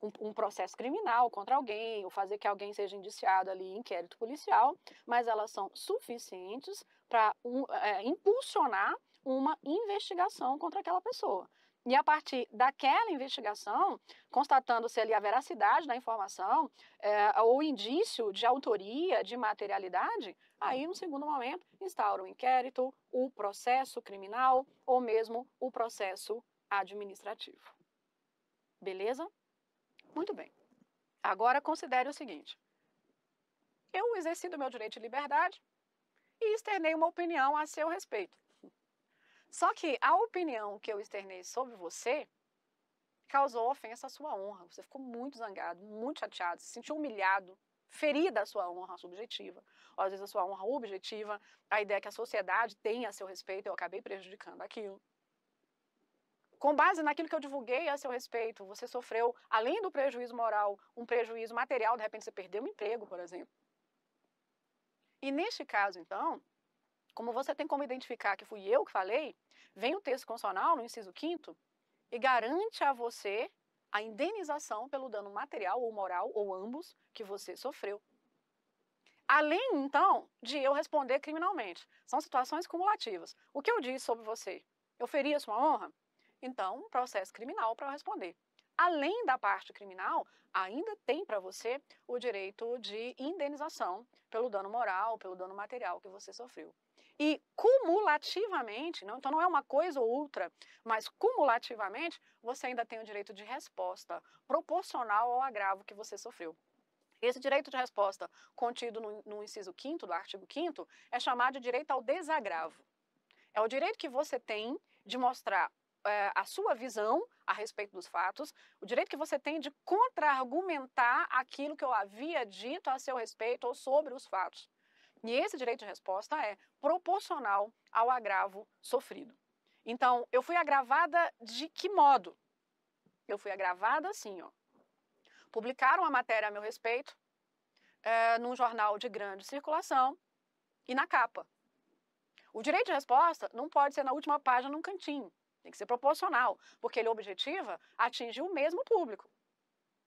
um, um, processo criminal contra alguém ou fazer que alguém seja indiciado ali em inquérito policial, mas elas são suficientes para um, é, impulsionar uma investigação contra aquela pessoa. E a partir daquela investigação, constatando-se ali a veracidade da informação, é, ou indício de autoria, de materialidade, aí, no segundo momento, instaura o inquérito, o processo criminal ou mesmo o processo administrativo. Beleza? Muito bem. Agora considere o seguinte: eu exerci o meu direito de liberdade e externei uma opinião a seu respeito. Só que a opinião que eu externei sobre você causou ofensa à sua honra. Você ficou muito zangado, muito chateado, se sentiu humilhado, ferida a sua honra subjetiva, ou às vezes a sua honra objetiva, a ideia que a sociedade tem a seu respeito, eu acabei prejudicando aquilo. Com base naquilo que eu divulguei a seu respeito, você sofreu, além do prejuízo moral, um prejuízo material, de repente você perdeu um emprego, por exemplo. E neste caso, então, como você tem como identificar que fui eu que falei, vem o texto constitucional no inciso 5 e garante a você a indenização pelo dano material ou moral ou ambos que você sofreu. Além, então, de eu responder criminalmente. São situações cumulativas. O que eu disse sobre você? Eu feri a sua honra? Então, um processo criminal para eu responder. Além da parte criminal, ainda tem para você o direito de indenização pelo dano moral, pelo dano material que você sofreu. E cumulativamente, não, então não é uma coisa ou outra, mas cumulativamente, você ainda tem o direito de resposta proporcional ao agravo que você sofreu. Esse direito de resposta contido no, no inciso 5 do artigo 5 é chamado de direito ao desagravo. É o direito que você tem de mostrar é, a sua visão a respeito dos fatos, o direito que você tem de contra-argumentar aquilo que eu havia dito a seu respeito ou sobre os fatos. E esse direito de resposta é proporcional ao agravo sofrido. Então, eu fui agravada de que modo? Eu fui agravada assim, ó. Publicaram uma matéria a meu respeito é, num jornal de grande circulação e na capa. O direito de resposta não pode ser na última página, num cantinho. Tem que ser proporcional, porque ele objetiva atingir o mesmo público.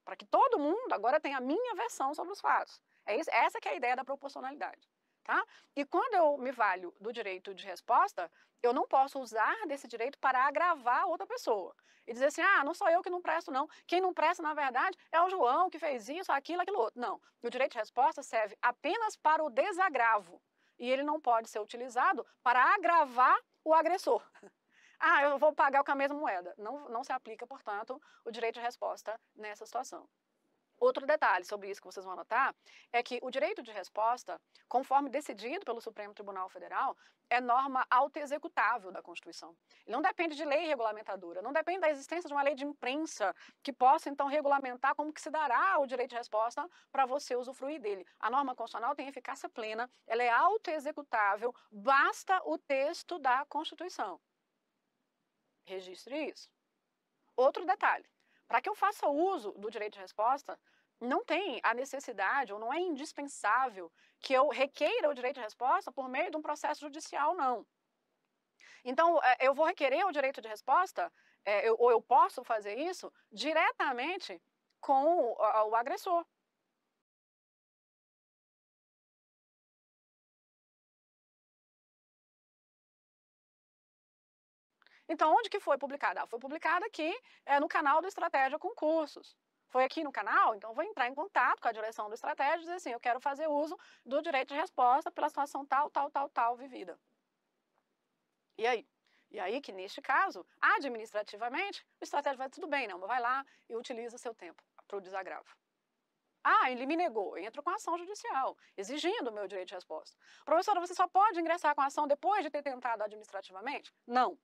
Para que todo mundo agora tenha a minha versão sobre os fatos. É isso, essa que é a ideia da proporcionalidade. Tá? E quando eu me valho do direito de resposta, eu não posso usar desse direito para agravar outra pessoa e dizer assim: ah, não sou eu que não presto, não. Quem não presta, na verdade, é o João que fez isso, aquilo, aquilo outro. Não. O direito de resposta serve apenas para o desagravo e ele não pode ser utilizado para agravar o agressor. [laughs] Ah, eu vou pagar com a mesma moeda. Não, não se aplica, portanto, o direito de resposta nessa situação. Outro detalhe sobre isso que vocês vão anotar é que o direito de resposta, conforme decidido pelo Supremo Tribunal Federal, é norma autoexecutável da Constituição. Ele não depende de lei regulamentadora, não depende da existência de uma lei de imprensa que possa, então, regulamentar como que se dará o direito de resposta para você usufruir dele. A norma constitucional tem eficácia plena, ela é autoexecutável, basta o texto da Constituição. Registre isso. Outro detalhe. Para que eu faça uso do direito de resposta, não tem a necessidade ou não é indispensável que eu requeira o direito de resposta por meio de um processo judicial, não. Então, é, eu vou requerer o direito de resposta, é, ou eu posso fazer isso diretamente com o agressor. Então, onde que foi publicada? Ah, foi publicada aqui é, no canal do Estratégia Concursos. Foi aqui no canal, então vou entrar em contato com a direção do Estratégia e dizer assim, eu quero fazer uso do direito de resposta pela situação tal, tal, tal, tal vivida. E aí? E aí que, neste caso, administrativamente, o estratégia vai tudo bem, não, vai lá e utiliza seu tempo para o desagravo. Ah, ele me negou. Eu entro com ação judicial, exigindo o meu direito de resposta. Professora, você só pode ingressar com ação depois de ter tentado administrativamente? Não.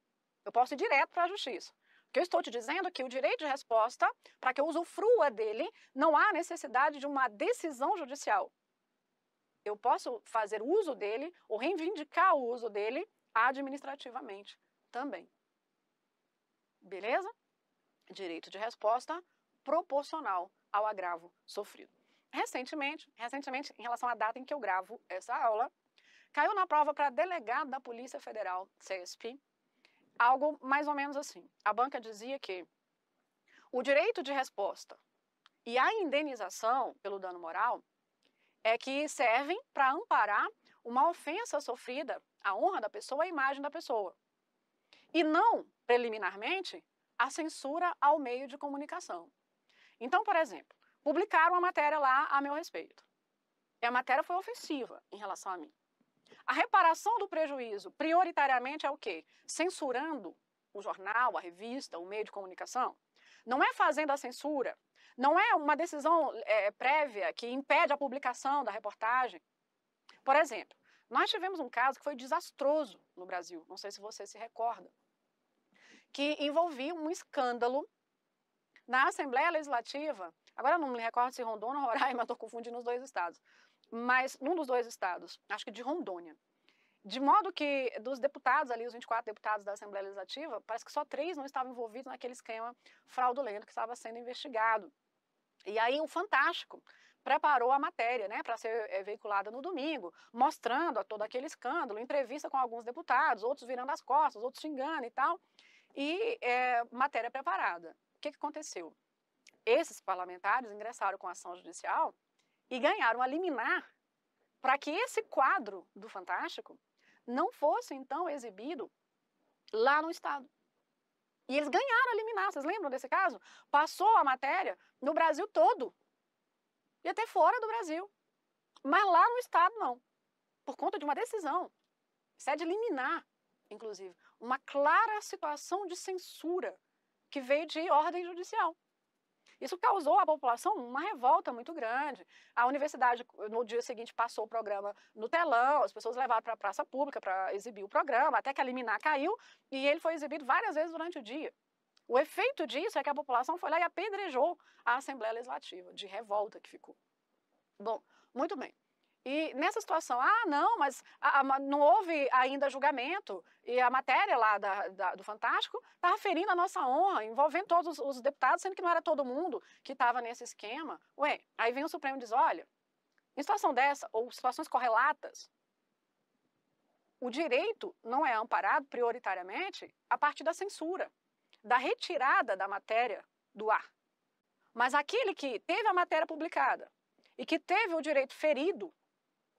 Eu posso ir direto para a justiça. Porque eu estou te dizendo é que o direito de resposta, para que eu usufrua dele, não há necessidade de uma decisão judicial. Eu posso fazer uso dele ou reivindicar o uso dele administrativamente também. Beleza? Direito de resposta proporcional ao agravo sofrido. Recentemente, recentemente, em relação à data em que eu gravo essa aula, caiu na prova para delegado da Polícia Federal, CESP, algo mais ou menos assim. A banca dizia que o direito de resposta e a indenização pelo dano moral é que servem para amparar uma ofensa sofrida à honra da pessoa e à imagem da pessoa. E não, preliminarmente, a censura ao meio de comunicação. Então, por exemplo, publicaram uma matéria lá a meu respeito. E a matéria foi ofensiva em relação a mim. A reparação do prejuízo, prioritariamente, é o quê? Censurando o jornal, a revista, o meio de comunicação. Não é fazendo a censura, não é uma decisão é, prévia que impede a publicação da reportagem. Por exemplo, nós tivemos um caso que foi desastroso no Brasil, não sei se você se recorda, que envolvia um escândalo na Assembleia Legislativa. Agora não me recordo se Rondônia ou Roraima, [laughs] estou confundindo os dois estados mas num dos dois estados, acho que de Rondônia. De modo que, dos deputados ali, os 24 deputados da Assembleia Legislativa, parece que só três não estavam envolvidos naquele esquema fraudulento que estava sendo investigado. E aí o Fantástico preparou a matéria né, para ser é, veiculada no domingo, mostrando todo aquele escândalo, entrevista com alguns deputados, outros virando as costas, outros xingando e tal, e é, matéria preparada. O que, que aconteceu? Esses parlamentares ingressaram com ação judicial e ganharam a liminar para que esse quadro do Fantástico não fosse então exibido lá no Estado. E eles ganharam a liminar, vocês lembram desse caso? Passou a matéria no Brasil todo e até fora do Brasil. Mas lá no Estado não, por conta de uma decisão. Isso é de liminar, inclusive, uma clara situação de censura que veio de ordem judicial. Isso causou à população uma revolta muito grande. A universidade, no dia seguinte, passou o programa no telão, as pessoas levaram para a praça pública para exibir o programa, até que a liminar caiu e ele foi exibido várias vezes durante o dia. O efeito disso é que a população foi lá e apedrejou a Assembleia Legislativa, de revolta que ficou. Bom, muito bem. E nessa situação, ah, não, mas a, a, não houve ainda julgamento e a matéria lá da, da, do Fantástico estava tá ferindo a nossa honra, envolvendo todos os deputados, sendo que não era todo mundo que estava nesse esquema. Ué, aí vem o Supremo e diz, olha, em situação dessa, ou situações correlatas, o direito não é amparado prioritariamente a partir da censura, da retirada da matéria do ar. Mas aquele que teve a matéria publicada e que teve o direito ferido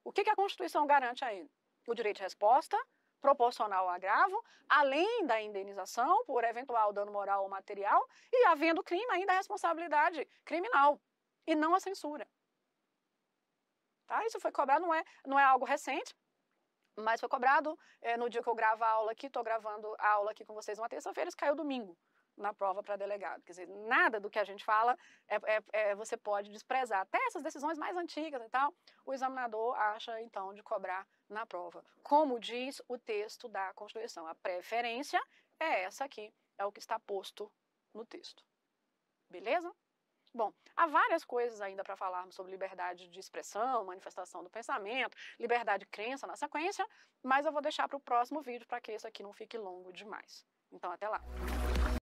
o que, que a Constituição garante a ele? O direito de resposta proporcional ao agravo, além da indenização por eventual dano moral ou material, e havendo crime, ainda a responsabilidade criminal, e não a censura. Tá? Isso foi cobrado, não é, não é algo recente, mas foi cobrado é, no dia que eu gravo a aula aqui, estou gravando a aula aqui com vocês uma terça-feira, isso caiu domingo na prova para delegado. Quer dizer, nada do que a gente fala é, é, é, você pode desprezar. Até essas decisões mais antigas e tal, o examinador acha, então, de cobrar na prova. Como diz o texto da Constituição, a preferência é essa aqui, é o que está posto no texto. Beleza? Bom, há várias coisas ainda para falarmos sobre liberdade de expressão, manifestação do pensamento, liberdade de crença na sequência, mas eu vou deixar para o próximo vídeo para que isso aqui não fique longo demais. Então, até lá!